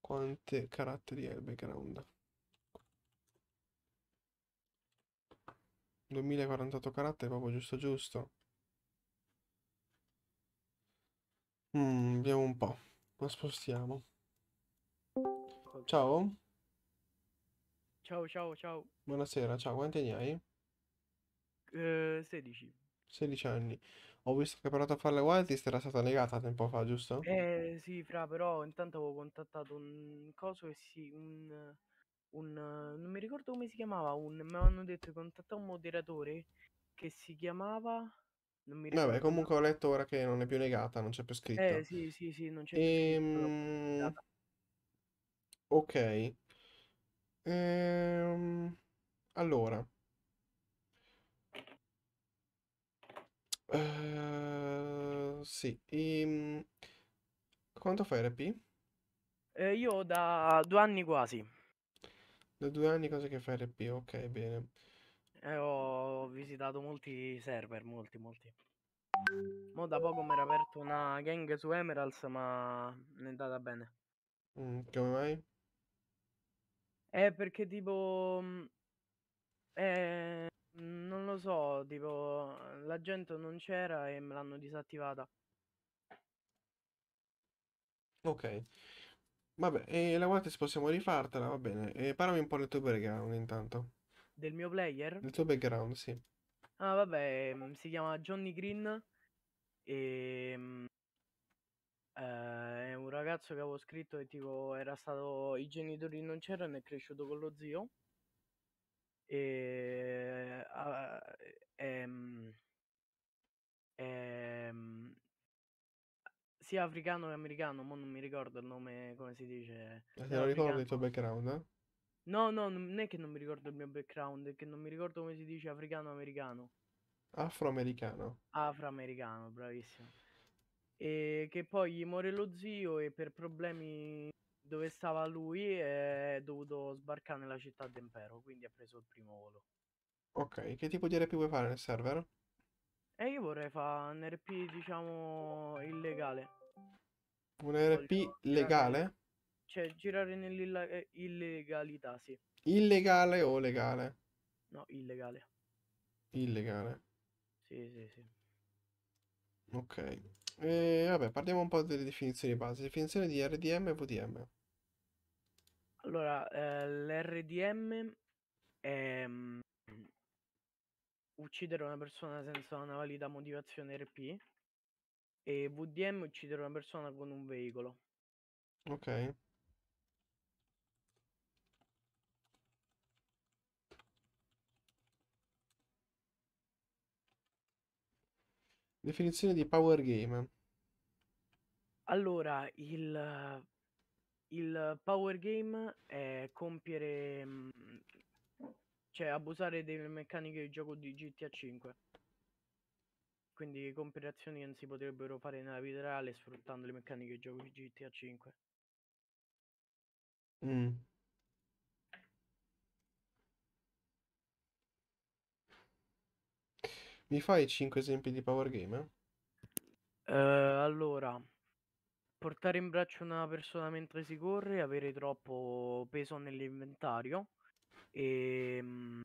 Quante caratteri è il background? 2048 caratteri, proprio giusto giusto. Mm, vediamo un po', lo spostiamo. Ciao. Ciao, ciao, ciao. Buonasera, ciao, quanti anni hai? Uh, eh, 16. 16 anni. Ho visto che ha provato a fare la whitelist, era stata negata tempo fa, giusto? Eh sì, fra, però intanto avevo contattato un coso e sì, un, un, non mi ricordo come si chiamava, un, mi hanno detto che contattare un moderatore che si chiamava... Non mi ricordo. Vabbè, comunque ho letto ora che non è più negata, non c'è più scritto. Eh sì, sì, sì, non c'è più scritto. Ehm, ok. Ehm, allora, Ehm, sì, ehm, quanto fai RP? Eh, io da due anni quasi. Da due anni cosa che fai RP? Ok, bene. Eh, ho visitato molti server, molti, molti. Mo da poco mi era aperto una gang su Emeralds, ma non è andata bene. Mm, come mai? Eh, perché tipo... Mm, eh, Mhmm, non lo so, tipo, la gente non c'era e me l'hanno disattivata. Ok. Vabbè, e la volta se possiamo rifartela, va bene. E parlami un po' del tuo background intanto. Del mio player? Del tuo background, sì. Ah, vabbè, mm, si chiama Johnny Green e mm, eh, è un ragazzo che avevo scritto e tipo era stato i genitori non c'erano, è cresciuto con lo zio e, ehm, a, ehm, ehm, sia africano che americano, ma non mi ricordo il nome, come si dice. Te lo ricordo il tuo background? Eh? No, no, non è che non mi ricordo il mio background, è che non mi ricordo come si dice africano-americano. Afroamericano. Afroamericano, bravissimo. E ehm, che poi gli muore lo zio e per problemi dove stava lui è dovuto sbarcare nella città d'impero, quindi ha preso il primo volo. Ok, che tipo di RP vuoi fare nel server? E eh, io vorrei fare un RP, diciamo, illegale. Un RP Voglio legale? Girare... Cioè, girare nell'illegalità, eh, sì. Illegale o legale? No, illegale. Illegale. Sì, sì, sì. Ok. E vabbè, parliamo un po' delle definizioni base. Definizione di RDM e VDM. Allora, eh, l'RDM è mm, uccidere una persona senza una valida motivazione RP e VDM uccidere una persona con un veicolo. Ok. Definizione di power game. Allora, il il power game è compiere mm, cioè abusare delle meccaniche di gioco di GTA 5 quindi compiere azioni che non si potrebbero fare nella vita reale sfruttando le meccaniche di gioco di GTA 5 mm. mi fai 5 esempi di power game? Eh? Uh, allora portare in braccio una persona mentre si corre, avere troppo peso nell'inventario, e, ehm,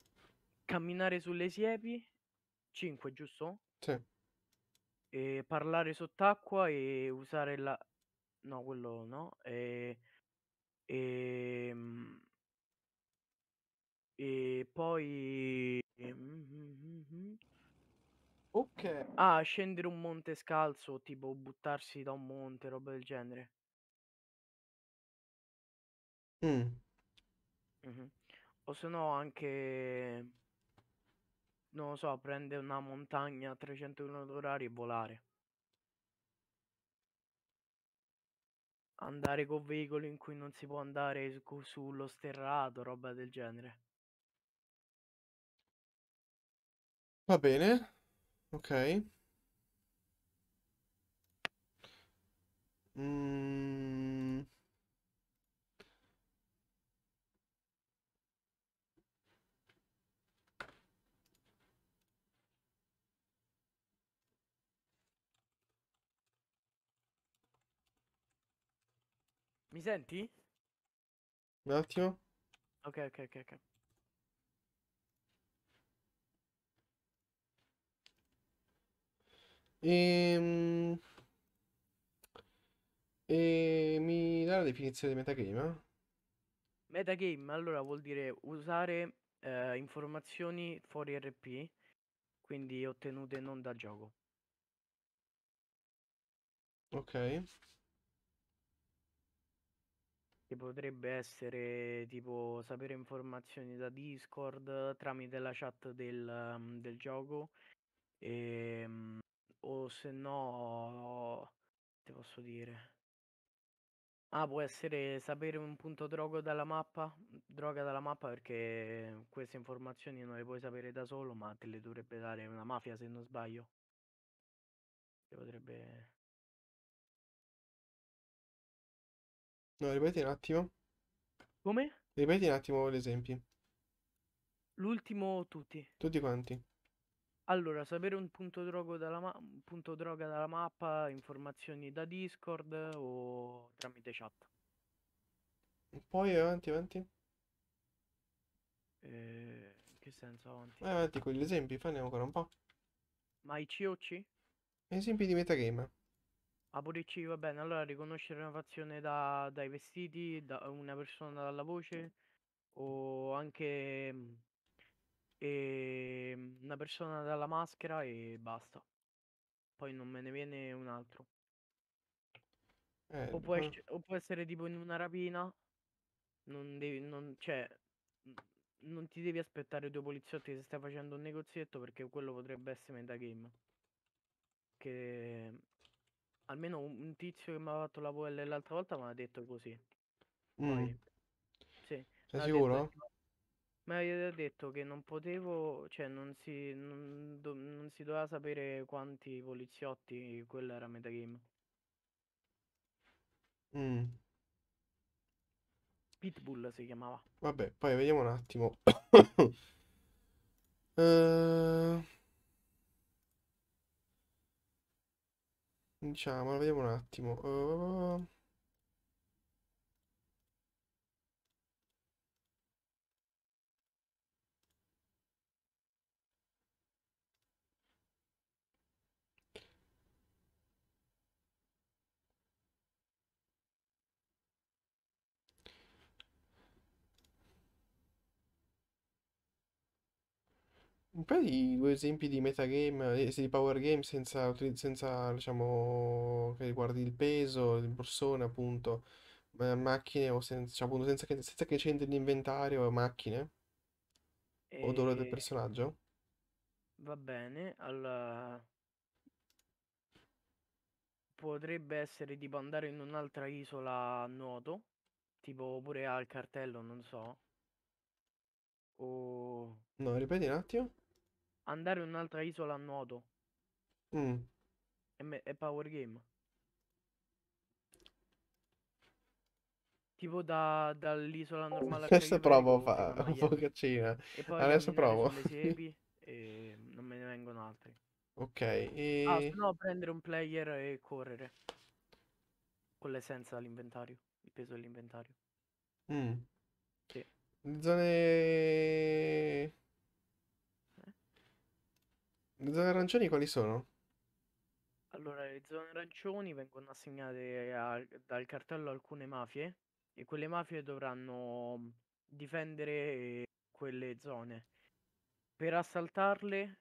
camminare sulle siepi, 5 giusto? Sì. E parlare sott'acqua e usare la... No, quello no. E, e, ehm, e poi... Ehm, mm, mm, mm, mm. Ok. Ah, scendere un monte scalzo, tipo buttarsi da un monte, roba del genere. Mm. Mhm. O se no anche, non lo so, prendere una montagna a 300 km orari e volare. Andare con veicoli in cui non si può andare su- sullo sterrato, roba del genere. Va bene. Ok. Mm. Mi senti? Un attimo. Ok, ok, ok, ok. E, ehm, e ehm, mi dà la definizione di metagame? Metagame allora vuol dire usare eh, informazioni fuori RP, quindi ottenute non da gioco. Ok. Che potrebbe essere tipo sapere informazioni da Discord tramite la chat del, del gioco e ehm, o se no, ti posso dire. Ah, può essere sapere un punto droga dalla mappa, mhmm, droga dalla mappa perché queste informazioni non le puoi sapere da solo, ma te le dovrebbe dare una mafia se non sbaglio. Che potrebbe... No, ripeti un attimo. Come? Ripeti un attimo gli esempi. L'ultimo tutti. Tutti quanti. Allora, sapere un punto drogo dalla ma- punto droga dalla mappa, informazioni da Discord o tramite chat. Poi avanti, avanti. Eh, in che senso avanti? Vai avanti con gli esempi, fanno ancora un po'. Ma i COC? Esempi di metagame. Ah, pure i C, va bene. Allora, riconoscere una fazione da- dai vestiti, da una persona dalla voce o anche mh, mm, e ehm, una persona dalla maschera e basta. Poi non me ne viene un altro. Eh, o, può ma... es- o, può essere tipo in una rapina, non devi, non, cioè, non ti devi aspettare due poliziotti che stai facendo un negozietto perché quello potrebbe essere metagame. Che almeno un tizio che mi ha fatto la VL l'altra volta mi ha detto così. Mm. Poi, sì, Sei sicuro? Detto, ma io ho detto che non potevo, cioè non si, non, do- non si doveva sapere quanti poliziotti, quella era metagame. Mm, Pitbull si chiamava. Vabbè, poi vediamo un attimo. (coughs) Eh, diciamo, vediamo un attimo. Eh, Un paio di due esempi di metagame, eh, di power game senza, senza, diciamo, che riguardi il peso, il borsone, appunto, macchine o senza, cioè, appunto, senza che, senza c'entri l'inventario, eh, macchine o dolore del E... Ehm, personaggio. Va bene, allora potrebbe essere tipo andare in un'altra isola a nuoto, tipo pure al cartello, non so. O No, ripeti un attimo andare in un'altra isola a nuoto. Mm. È, è power game. Tipo da, dall'isola normale a Adesso provo a fare un po' focaccina. Adesso provo. (laughs) e non me ne vengono altri. Ok. E... Ah, no prendere un player e correre. Con l'essenza all'inventario. Il peso dell'inventario. Mm. Sì. Zone... Le zone arancioni quali sono? Allora, le zone arancioni vengono assegnate al- dal cartello a alcune mafie e quelle mafie dovranno difendere quelle zone. Per assaltarle,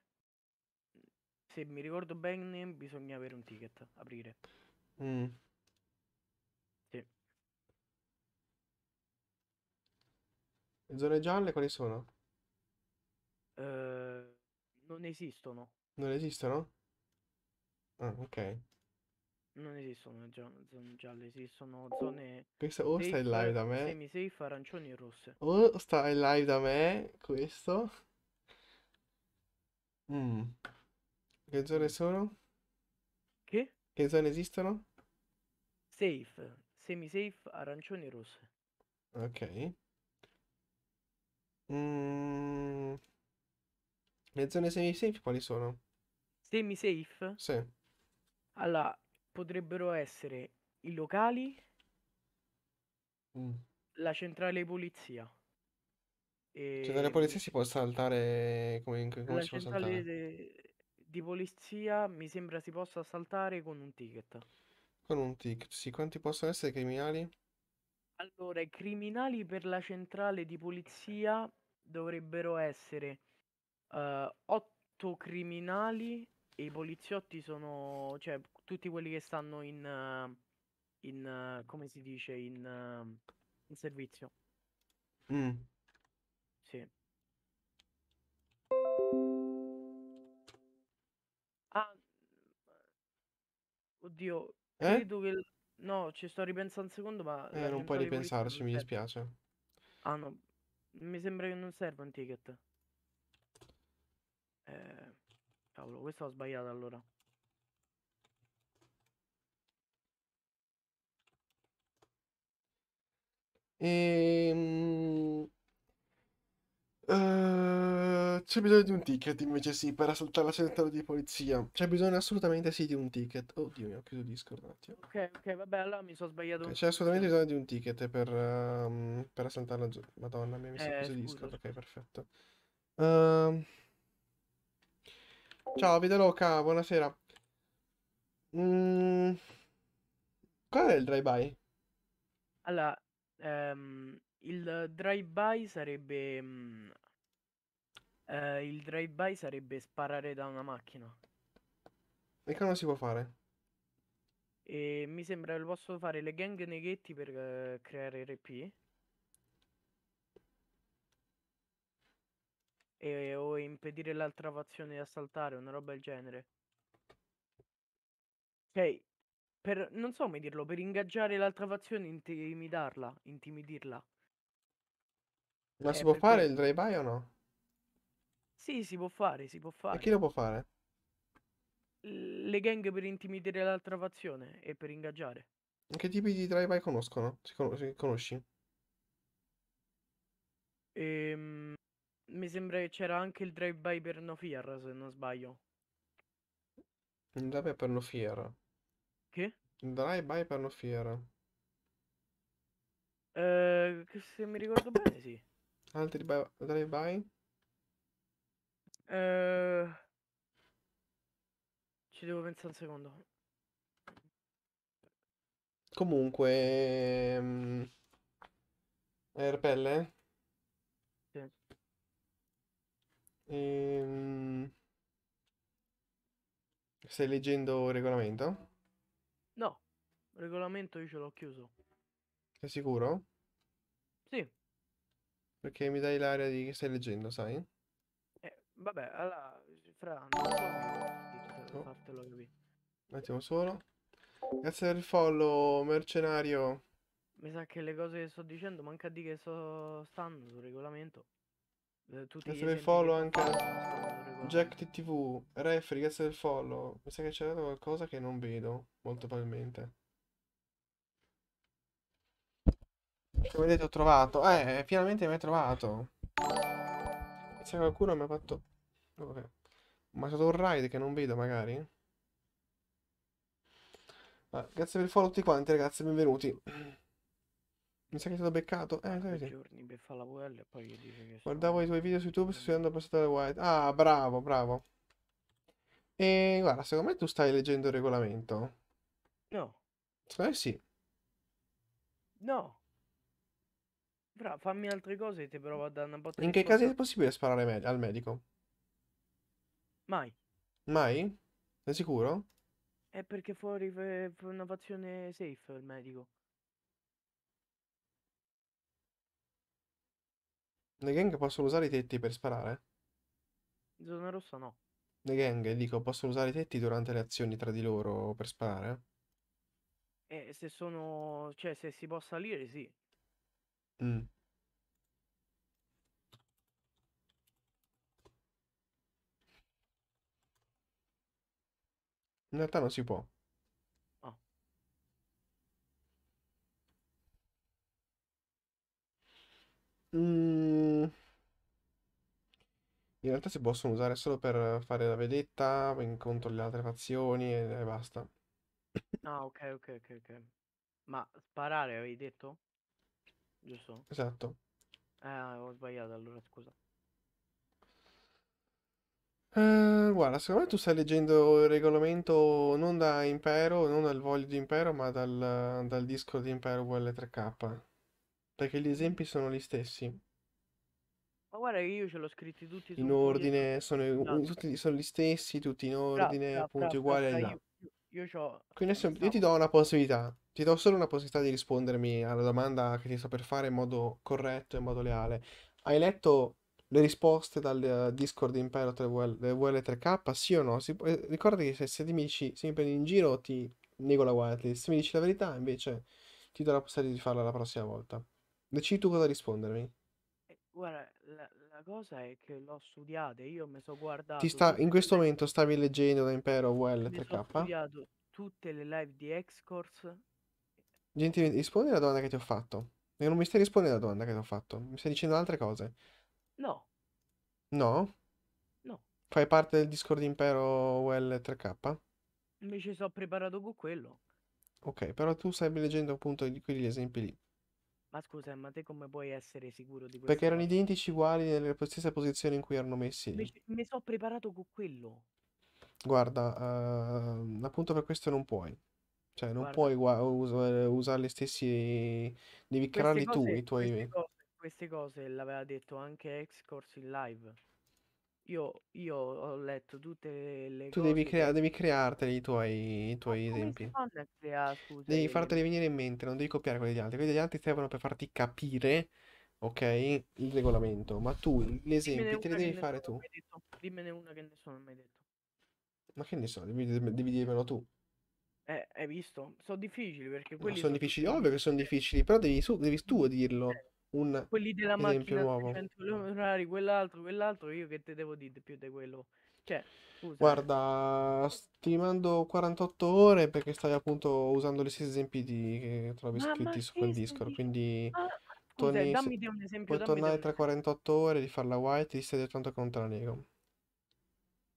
se mi ricordo bene, bisogna avere un ticket, aprire. Mm. Le zone gialle quali sono? Eh, non esistono. Non esistono? Ah, ok. Non esistono zone gialle, esistono zone Questa o sta in live da me. semi safe, arancioni e rosse. O sta in live da me, questo. Mm. Che zone sono? Che? Che zone esistono? Safe, semi safe, arancioni e rosse. Ok. Mmm... Le zone semi-safe quali sono? Semi-safe? Sì. Allora, potrebbero essere i locali, mm. la centrale polizia. E... Centrale di polizia si può saltare come, come la si può saltare? De... di polizia mi sembra si possa saltare con un ticket. Con un ticket, sì. Quanti possono essere i criminali? Allora, i criminali per la centrale di polizia dovrebbero essere eh, otto criminali e i poliziotti sono, cioè, tutti quelli che stanno in, in come si dice, in, in servizio. Mm. Sì. Ah, oddio, eh? che... No, ci sto ripensando un secondo, ma... Eh, non puoi ripensarci, mi dispiace. Ah, no, mi sembra che non serva un ticket. Eh, cavolo, questa l'ho sbagliata allora. Ehm... Uh, c'è bisogno di un ticket invece sì per assaltare la centrale di polizia. C'è bisogno assolutamente sì di un ticket. Oddio, mi ho chiuso disco un attimo. Ok, ok, vabbè, allora mi sono sbagliato. Okay, c'è assolutamente bisogno di un ticket per, um, per assaltare la... Madonna, mi ha messo eh, chiuso Discord. Scusa. Ok, perfetto. Ehm... Uh... Ciao, Videloca, buonasera. Mm, qual è il drive-by? Allora, ehm, il drive-by sarebbe... mm, eh, il drive-by sarebbe sparare da una macchina. E che non si può fare? E mi sembra che lo posso fare le gang neghetti per eh, creare RP. e, o impedire l'altra fazione di assaltare, una roba del genere. Ok, cioè, per, non so come dirlo, per ingaggiare l'altra fazione, intimidarla, intimidirla. Ma eh, si può fare il drive-by o no? Sì, si può fare, si può fare. E chi lo può fare? Le gang per intimidire l'altra fazione e per ingaggiare. Che tipi di drive-by conoscono? Si, con- si conosci? Ehm, mi sembra che c'era anche il drive-by per No Fear, se non sbaglio. Un drive-by per No Fear. Che? Il drive-by per No Fear. Eh, se mi ricordo bene, sì. Altri drive-by? Eh, ci devo pensare un secondo. Comunque... Ehm... RPL? Ehm... Stai leggendo il regolamento? No, il regolamento io ce l'ho chiuso. Sei sicuro? Sì. Perché mi dai l'area di che stai leggendo, sai? Eh, vabbè, allora, fra... oh. Un attimo solo. Grazie del follow, mercenario. Mi sa che le cose che sto dicendo manca di che sto stando sul regolamento eh, tutti grazie del follow anche a... Jack TTV, Refri, grazie del follow. Mi sa che c'è qualcosa che non vedo, molto probabilmente. Come vedete ho trovato. Eh, eh, finalmente mi hai trovato. Mi qualcuno mi ha fatto... Oh, vabbè. Ma è stato un raid che non vedo magari? Ah, grazie per il follow tutti quanti ragazzi, benvenuti. Mi sa che è stato beccato. Eh, due vedi. giorni beffa la VL e poi gli dice che Guardavo sono... i tuoi video su YouTube, sto studiando per stare white. Ah, bravo, bravo. E guarda, secondo me tu stai leggendo il regolamento. No. Secondo me sì. No. Bra, fammi altre cose e ti provo a dare una botta. In che caso è possibile sparare me al medico? Mai. Mai? Sei sicuro? È perché fuori è eh, una fazione safe il medico. Le gang possono usare i tetti per sparare? In zona rossa no. Le gang, dico, possono usare i tetti durante le azioni tra di loro per sparare? Eh, se sono... cioè se si può salire sì. Mm. In realtà non si può. Mm. In realtà si possono usare solo per fare la vedetta, incontro le altre fazioni e, basta. Ah, ok, ok, ok, ok. Ma sparare avevi detto? Giusto? Esatto. Eh, ho sbagliato allora, scusa. Eh, guarda, secondo me tu stai leggendo il regolamento non da Impero, non dal Voglio di Impero, ma dal, dal disco di Impero VL3K perché gli esempi sono gli stessi. Ma guarda che io ce l'ho scritti tutti in ordine, sono, no. tutti, sono gli stessi, tutti in ordine, bravo, appunto bravo, uguali bravo, ai là. Io, io, io, Quindi io ti do una possibilità, ti do solo una possibilità di rispondermi alla domanda che ti sto per fare in modo corretto e in modo leale. Hai letto le risposte dal eh, Discord di Impero VL, 3 k sì o no? Si, eh, ricorda che se, se ti dici, se mi prendi in giro ti nego la whitelist, se mi dici la verità invece ti do la possibilità di farla la prossima volta. Decidi tu cosa rispondermi. Eh, Guarda, la, la cosa è che l'ho studiata, io mi sono guardato Ti sta, in questo le momento stavi leggendo da Impero VL 3K? Ho studiato tutte le live di X-Course. Gentilmente, rispondi alla domanda che ti ho fatto. E non mi stai rispondendo alla domanda che ti ho fatto. Mi stai dicendo altre cose. No, No? no, Fai parte del Discord di Impero UL 3K? mi ci sono preparato con quello. Ok, però tu stai leggendo appunto di quegli esempi lì. Ma scusa, ma te come puoi essere sicuro di questo? Perché erano identici uguali nella stessa posizione in cui erano messi. Mi, mi sono preparato con quello. Guarda, eh, appunto per questo non puoi. Cioè, non Guarda, puoi us- usare le stesse. Devi crearli tu, i tuoi. queste cose, queste cose l'aveva detto anche Xcorsi in live. Io, io ho letto tutte le Tu devi, cose crea- devi crearteli i tuoi, i tuoi come si esempi. fanno a creare, scusa, Devi farteli venire in mente, non devi copiare quelli degli altri. Quelli degli altri servono per farti capire, ok, il regolamento. Ma tu gli esempi te li devi fare tu. mai detto. Dimmene una che nessuno ha mai detto. Ma che ne so, devi, devi dirmelo tu. Eh, hai visto? Sono difficili perché No, sono sono difficili, ovvio che sono difficili, però devi, su- devi tu eh, dirlo un quelli della macchina nuovo. 300 orari, quell'altro, quell'altro, io che te devo dire più di quello. Cioè, scusa. Eh. Guarda, ti mando 48 ore perché stai appunto usando gli stessi esempi di- che trovi Ma, ma scritti su quel che Discord, stai... quindi Ma, scusa, torni se- dammi un esempio, puoi dammi tornare un tra esempio. 48 ore di farla white e di stai tanto contro la nego.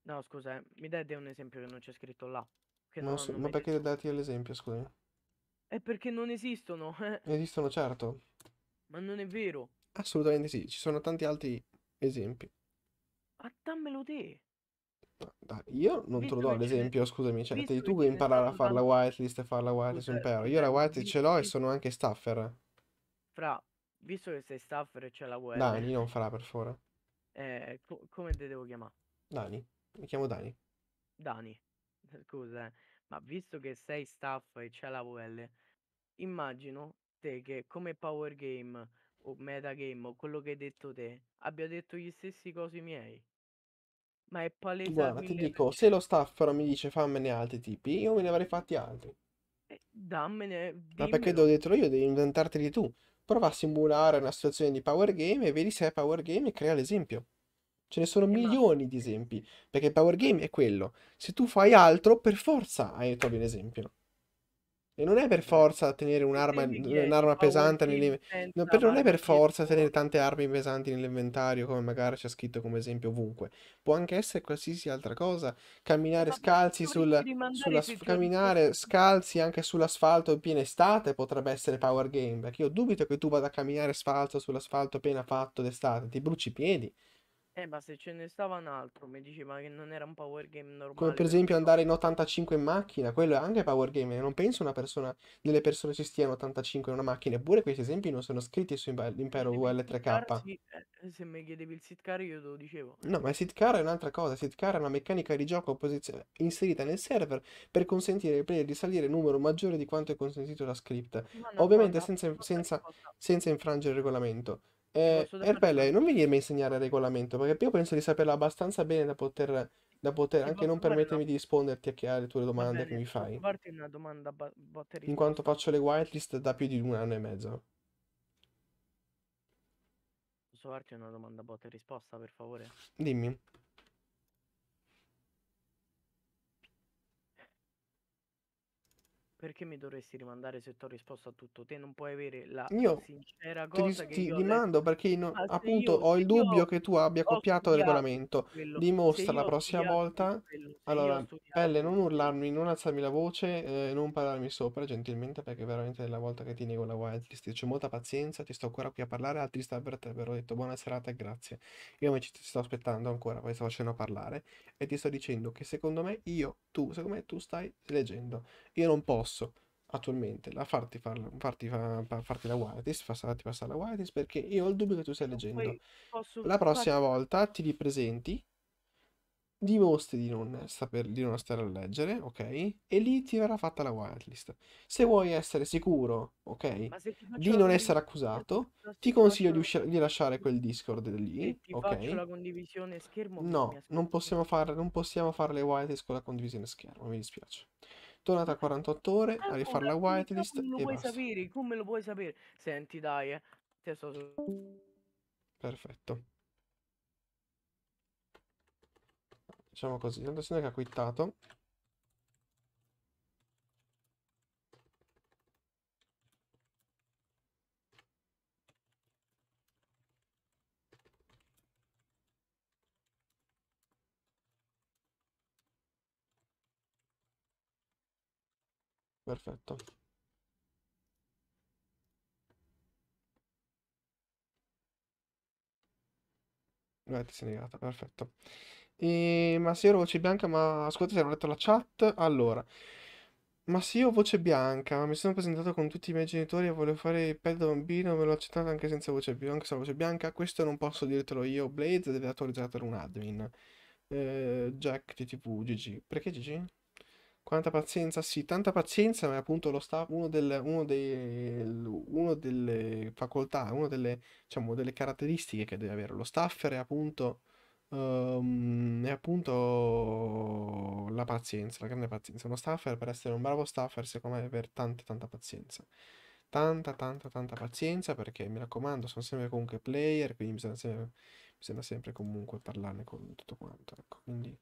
No, scusa, eh, mi dai un esempio che non c'è scritto là, che Non no, so, non ma mi hai perché detto. dati l'esempio, scusami? È perché non esistono, (laughs) eh. Esistono, certo. Ma non è vero. Assolutamente sì, ci sono tanti altri esempi. Ma dammelo te. dai, io non te lo do l'esempio, scusami, cioè, visto devi tu imparare a stanno fare la tanti, whitelist e fare la whitelist un pair. Io la cioè, whitelist ce l'ho e sono anche staffer. fra, visto che sei staffer e c'è la web, Dani non farà per favore. eh, co- come te devo chiamare? Dani, mi chiamo Dani. Dani, (laughs) scusa, eh, ma visto che sei staff e c'è la VL, immagino te che come power game o metagame o quello che hai detto te abbia detto gli stessi cosi miei. Ma è palese. Guarda, ti dico, se lo staffaro mi dice fammene altri tipi, io me ne avrei fatti altri. Eh, dammene. Dimmelo. Ma perché devo l'ho io, devi inventarteli tu. Prova a simulare una situazione di power game e vedi se è power game e crea l'esempio. Ce ne sono eh, milioni ma... di esempi. Perché power eh. game è quello. Se tu fai altro, per forza hai eh, trovi un esempio. E non è per forza tenere un'arma, un'arma pesante nell'inventario. No, non è per forza tenere tante armi pesanti nell'inventario, come magari c'è scritto come esempio ovunque. Può anche essere qualsiasi altra cosa. Camminare scalzi sul, sulla, camminare scalzi anche sull'asfalto in piena estate potrebbe essere power game. Perché io dubito che tu vada a camminare asfalto sull'asfalto appena fatto d'estate, ti bruci i piedi. Eh, ma se ce ne stava un altro, mi diceva che non era un power game normale. Come per esempio andare in 85 in macchina, quello è anche power game. Non penso una persona, delle persone ci stiano 85 in una macchina, eppure questi esempi non sono scritti su eh, Impero UL3K. Sì, se mi chiedevi il sitcar eh, io te lo dicevo. No, ma il sitcar è un'altra cosa, il sitcar è una meccanica di gioco posiz- inserita nel server per consentire ai player di salire numero maggiore di quanto è consentito da script. Ovviamente guarda, senza, senza, senza infrangere il regolamento. Eh, Erpelle, eh, non venirmi a insegnare il regolamento, perché io penso di saperlo abbastanza bene da poter, da poter anche non permettermi di risponderti a, alle tue domande che mi fai. una domanda In quanto faccio le whitelist da più di un anno e mezzo. Posso farti una domanda botta e risposta, per favore? Dimmi. perché mi dovresti rimandare se ti ho risposto a tutto? Te non puoi avere la io sincera cosa ti, ti rimando detto. perché non, appunto io, ho il dubbio che tu abbia copiato il regolamento. Quello. Dimostra la prossima volta. Allora, Pelle, non urlarmi, non alzarmi la voce, eh, non parlarmi sopra gentilmente perché veramente è la volta che ti nego la whitelist. C'è molta pazienza, ti sto ancora qui a parlare, altri sta per te, però ho detto buona serata e grazie. Io invece ti sto aspettando ancora, poi sto facendo parlare e ti sto dicendo che secondo me io, tu, secondo me tu stai leggendo. Io non posso posso attualmente la farti, farla, farti, fa, farti la whitelist, farti passare la whitelist perché io ho il dubbio che tu stai leggendo. La prossima volta ti ripresenti, dimostri di non, saper, di non stare a leggere, ok? E lì ti verrà fatta la whitelist. Se vuoi essere sicuro, ok? Di non essere accusato, ti consiglio di, uscire, di lasciare quel Discord lì, ok? No, non possiamo fare, non possiamo fare le whitelist con la condivisione schermo, mi dispiace. Tornata a 48 ore a ah, rifare la whitelist come lo e vuoi basta. sapere? Come lo puoi sapere? Senti, dai, eh. Te sto Perfetto. Diciamo così, tanto se ne ha quittato. perfetto Guardate, si è negata, perfetto. Ehm, e ho voce bianca, ma ascolta se hanno letto la chat. Allora, Ma se io ho voce bianca, ma mi sono presentato con tutti i miei genitori e volevo fare il pet da bambino, me l'ho accettato anche senza voce bianca, anche senza voce bianca. Questo non posso dirtelo io, Blaze deve autorizzarlo un admin. Eh, Jack TTV, GG. Perché GG? Quanta pazienza, sì, tanta pazienza, ma è appunto lo staff, uno, del, uno, dei, uno delle facoltà, una delle, diciamo, delle, caratteristiche che deve avere lo staffer è appunto, um, è appunto la pazienza, la grande pazienza. Uno staffer, per essere un bravo staffer, secondo me deve avere tanta, tanta pazienza. Tanta, tanta, tanta pazienza, perché mi raccomando, sono sempre comunque player, quindi bisogna sempre, bisogna sempre comunque parlarne con tutto quanto, ecco, quindi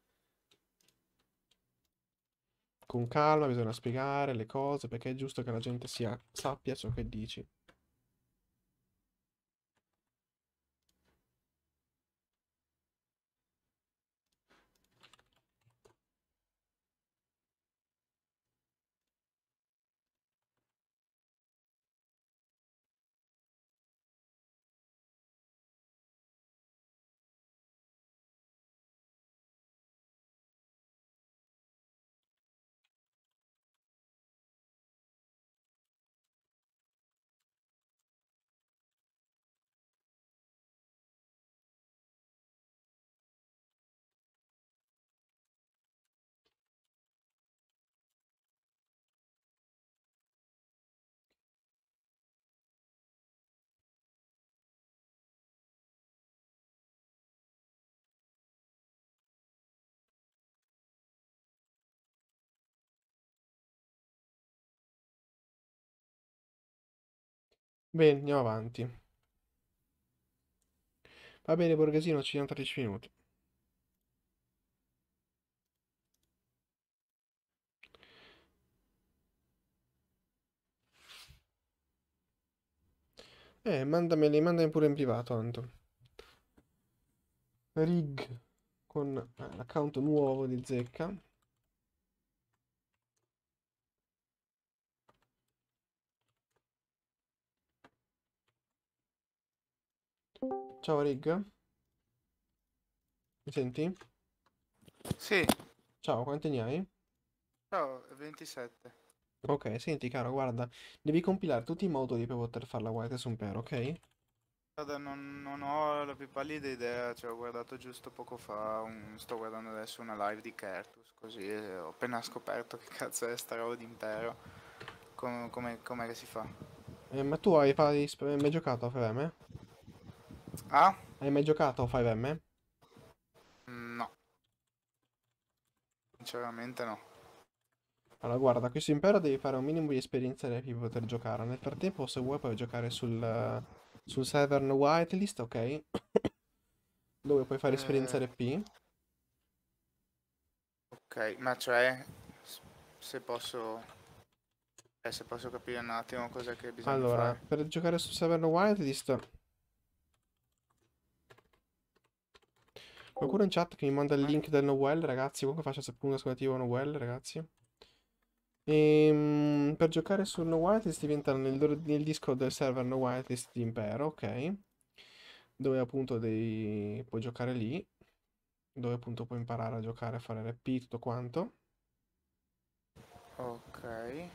con calma bisogna spiegare le cose perché è giusto che la gente sia, sappia ciò che dici. Bene, andiamo avanti. Va bene, Borghesino, ci sono 13 minuti. Eh, mandameli, mandami pure in privato, Anto. Rig con eh, l'account nuovo di Zecca. Ciao Rig. Mi senti? Sì. Ciao, quanti ne hai? Ciao, 27. Ok, senti caro, guarda, devi compilare tutti i moduli per poter fare la white su un pair, ok? Guarda, non, non, ho la più pallida idea, cioè ho guardato giusto poco fa, un, sto guardando adesso una live di Kertus, così ho appena scoperto che cazzo è sta roba di impero, come com, com, com si fa. Eh, ma tu hai, hai, hai, hai mai giocato a FVM? Ah? Hai mai giocato a 5M? No. Sinceramente no. Allora guarda, questo impero devi fare un minimo di esperienza per poter giocare. Nel frattempo se vuoi puoi giocare sul, sul server no whitelist, ok? (coughs) Dove puoi fare eh. esperienza RP. Ok, ma cioè se posso eh, se posso capire un attimo cosa che bisogna allora, fare. per giocare su server no whitelist Qualcuno in chat che mi manda il link del Noel, ragazzi. Comunque faccio se punto esclamativo Noel, ragazzi. E, ehm, per giocare sul No Whitelist devi entrare nel, nel disco del server No Whitelist di Impero, ok? Dove appunto devi, puoi giocare lì. Dove appunto puoi imparare a giocare, a fare RP, tutto quanto. Ok.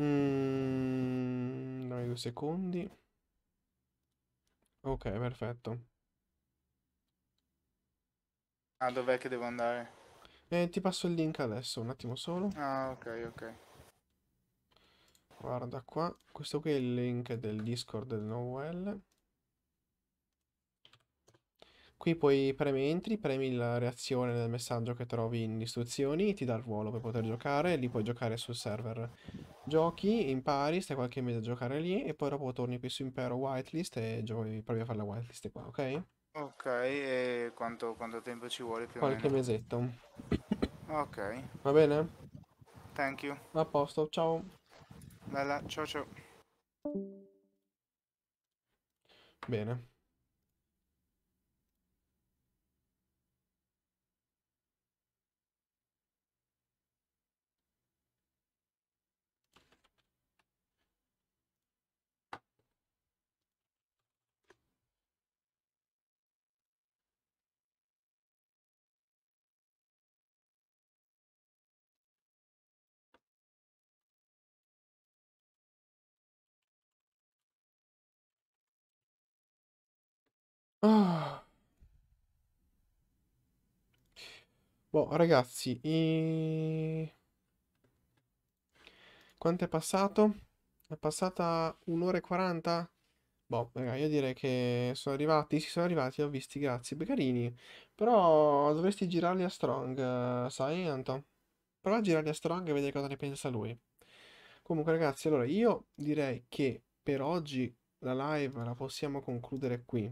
Mm, dammi due secondi. Ok, perfetto. Ah, dov'è che devo andare? Eh, ti passo il link adesso, un attimo solo. Ah, ok, ok. Guarda qua, questo qui è il link del Discord del NoVL. Qui poi premi entri, premi la reazione del messaggio che trovi in istruzioni, ti dà il ruolo per poter giocare, lì puoi giocare sul server. Giochi, impari, stai qualche mese a giocare lì e poi dopo torni qui su Impero Whitelist e provi a fare la whitelist qua, ok? Ok, e quanto, quanto tempo ci vuole più o Qualche meno? mesetto. Ok, Va bene? thank you. A posto, ciao. Bella, ciao ciao. Bene. Ah. Boh, ragazzi, e... quanto è passato? È passata un'ora e 40? Boh, raga, io direi che sono arrivati, si sono arrivati, li ho visti, grazie, becarini. Però dovresti girarli a Strong, sai, Anto? Prova a girarli a Strong e vedere cosa ne pensa lui. Comunque, ragazzi, allora, io direi che per oggi la live la possiamo concludere qui.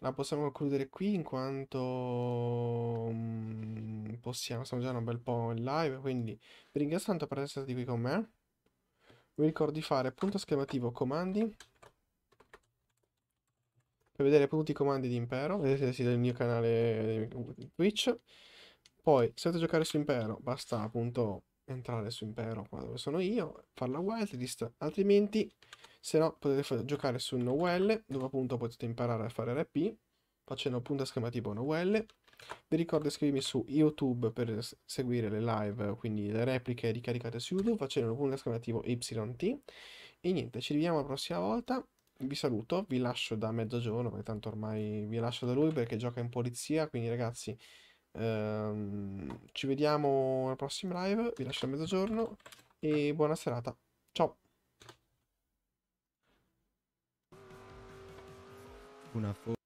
La possiamo concludere qui in quanto mm, possiamo, siamo già un bel po' in live, quindi vi ringrazio tanto per essere stati qui con me. Vi ricordo di fare punto esclamativo comandi per vedere tutti i comandi di Impero, vedete dal mio canale eh, Twitch. Poi, se volete giocare su Impero, basta appunto entrare su Impero qua dove sono io, fare la whitelist, altrimenti se no potete giocare su NoL dove appunto potete imparare a fare RP facendo appunto schema tipo NoL vi ricordo di iscrivermi su YouTube per seguire le live, quindi le repliche ricaricate su YouTube facendo un schema tipo YT. E niente, ci vediamo la prossima volta. Vi saluto, vi lascio da mezzogiorno, perché tanto ormai vi lascio da lui perché gioca in polizia, quindi ragazzi ehm, ci vediamo alla prossima live, vi lascio a mezzogiorno e buona serata. una foto.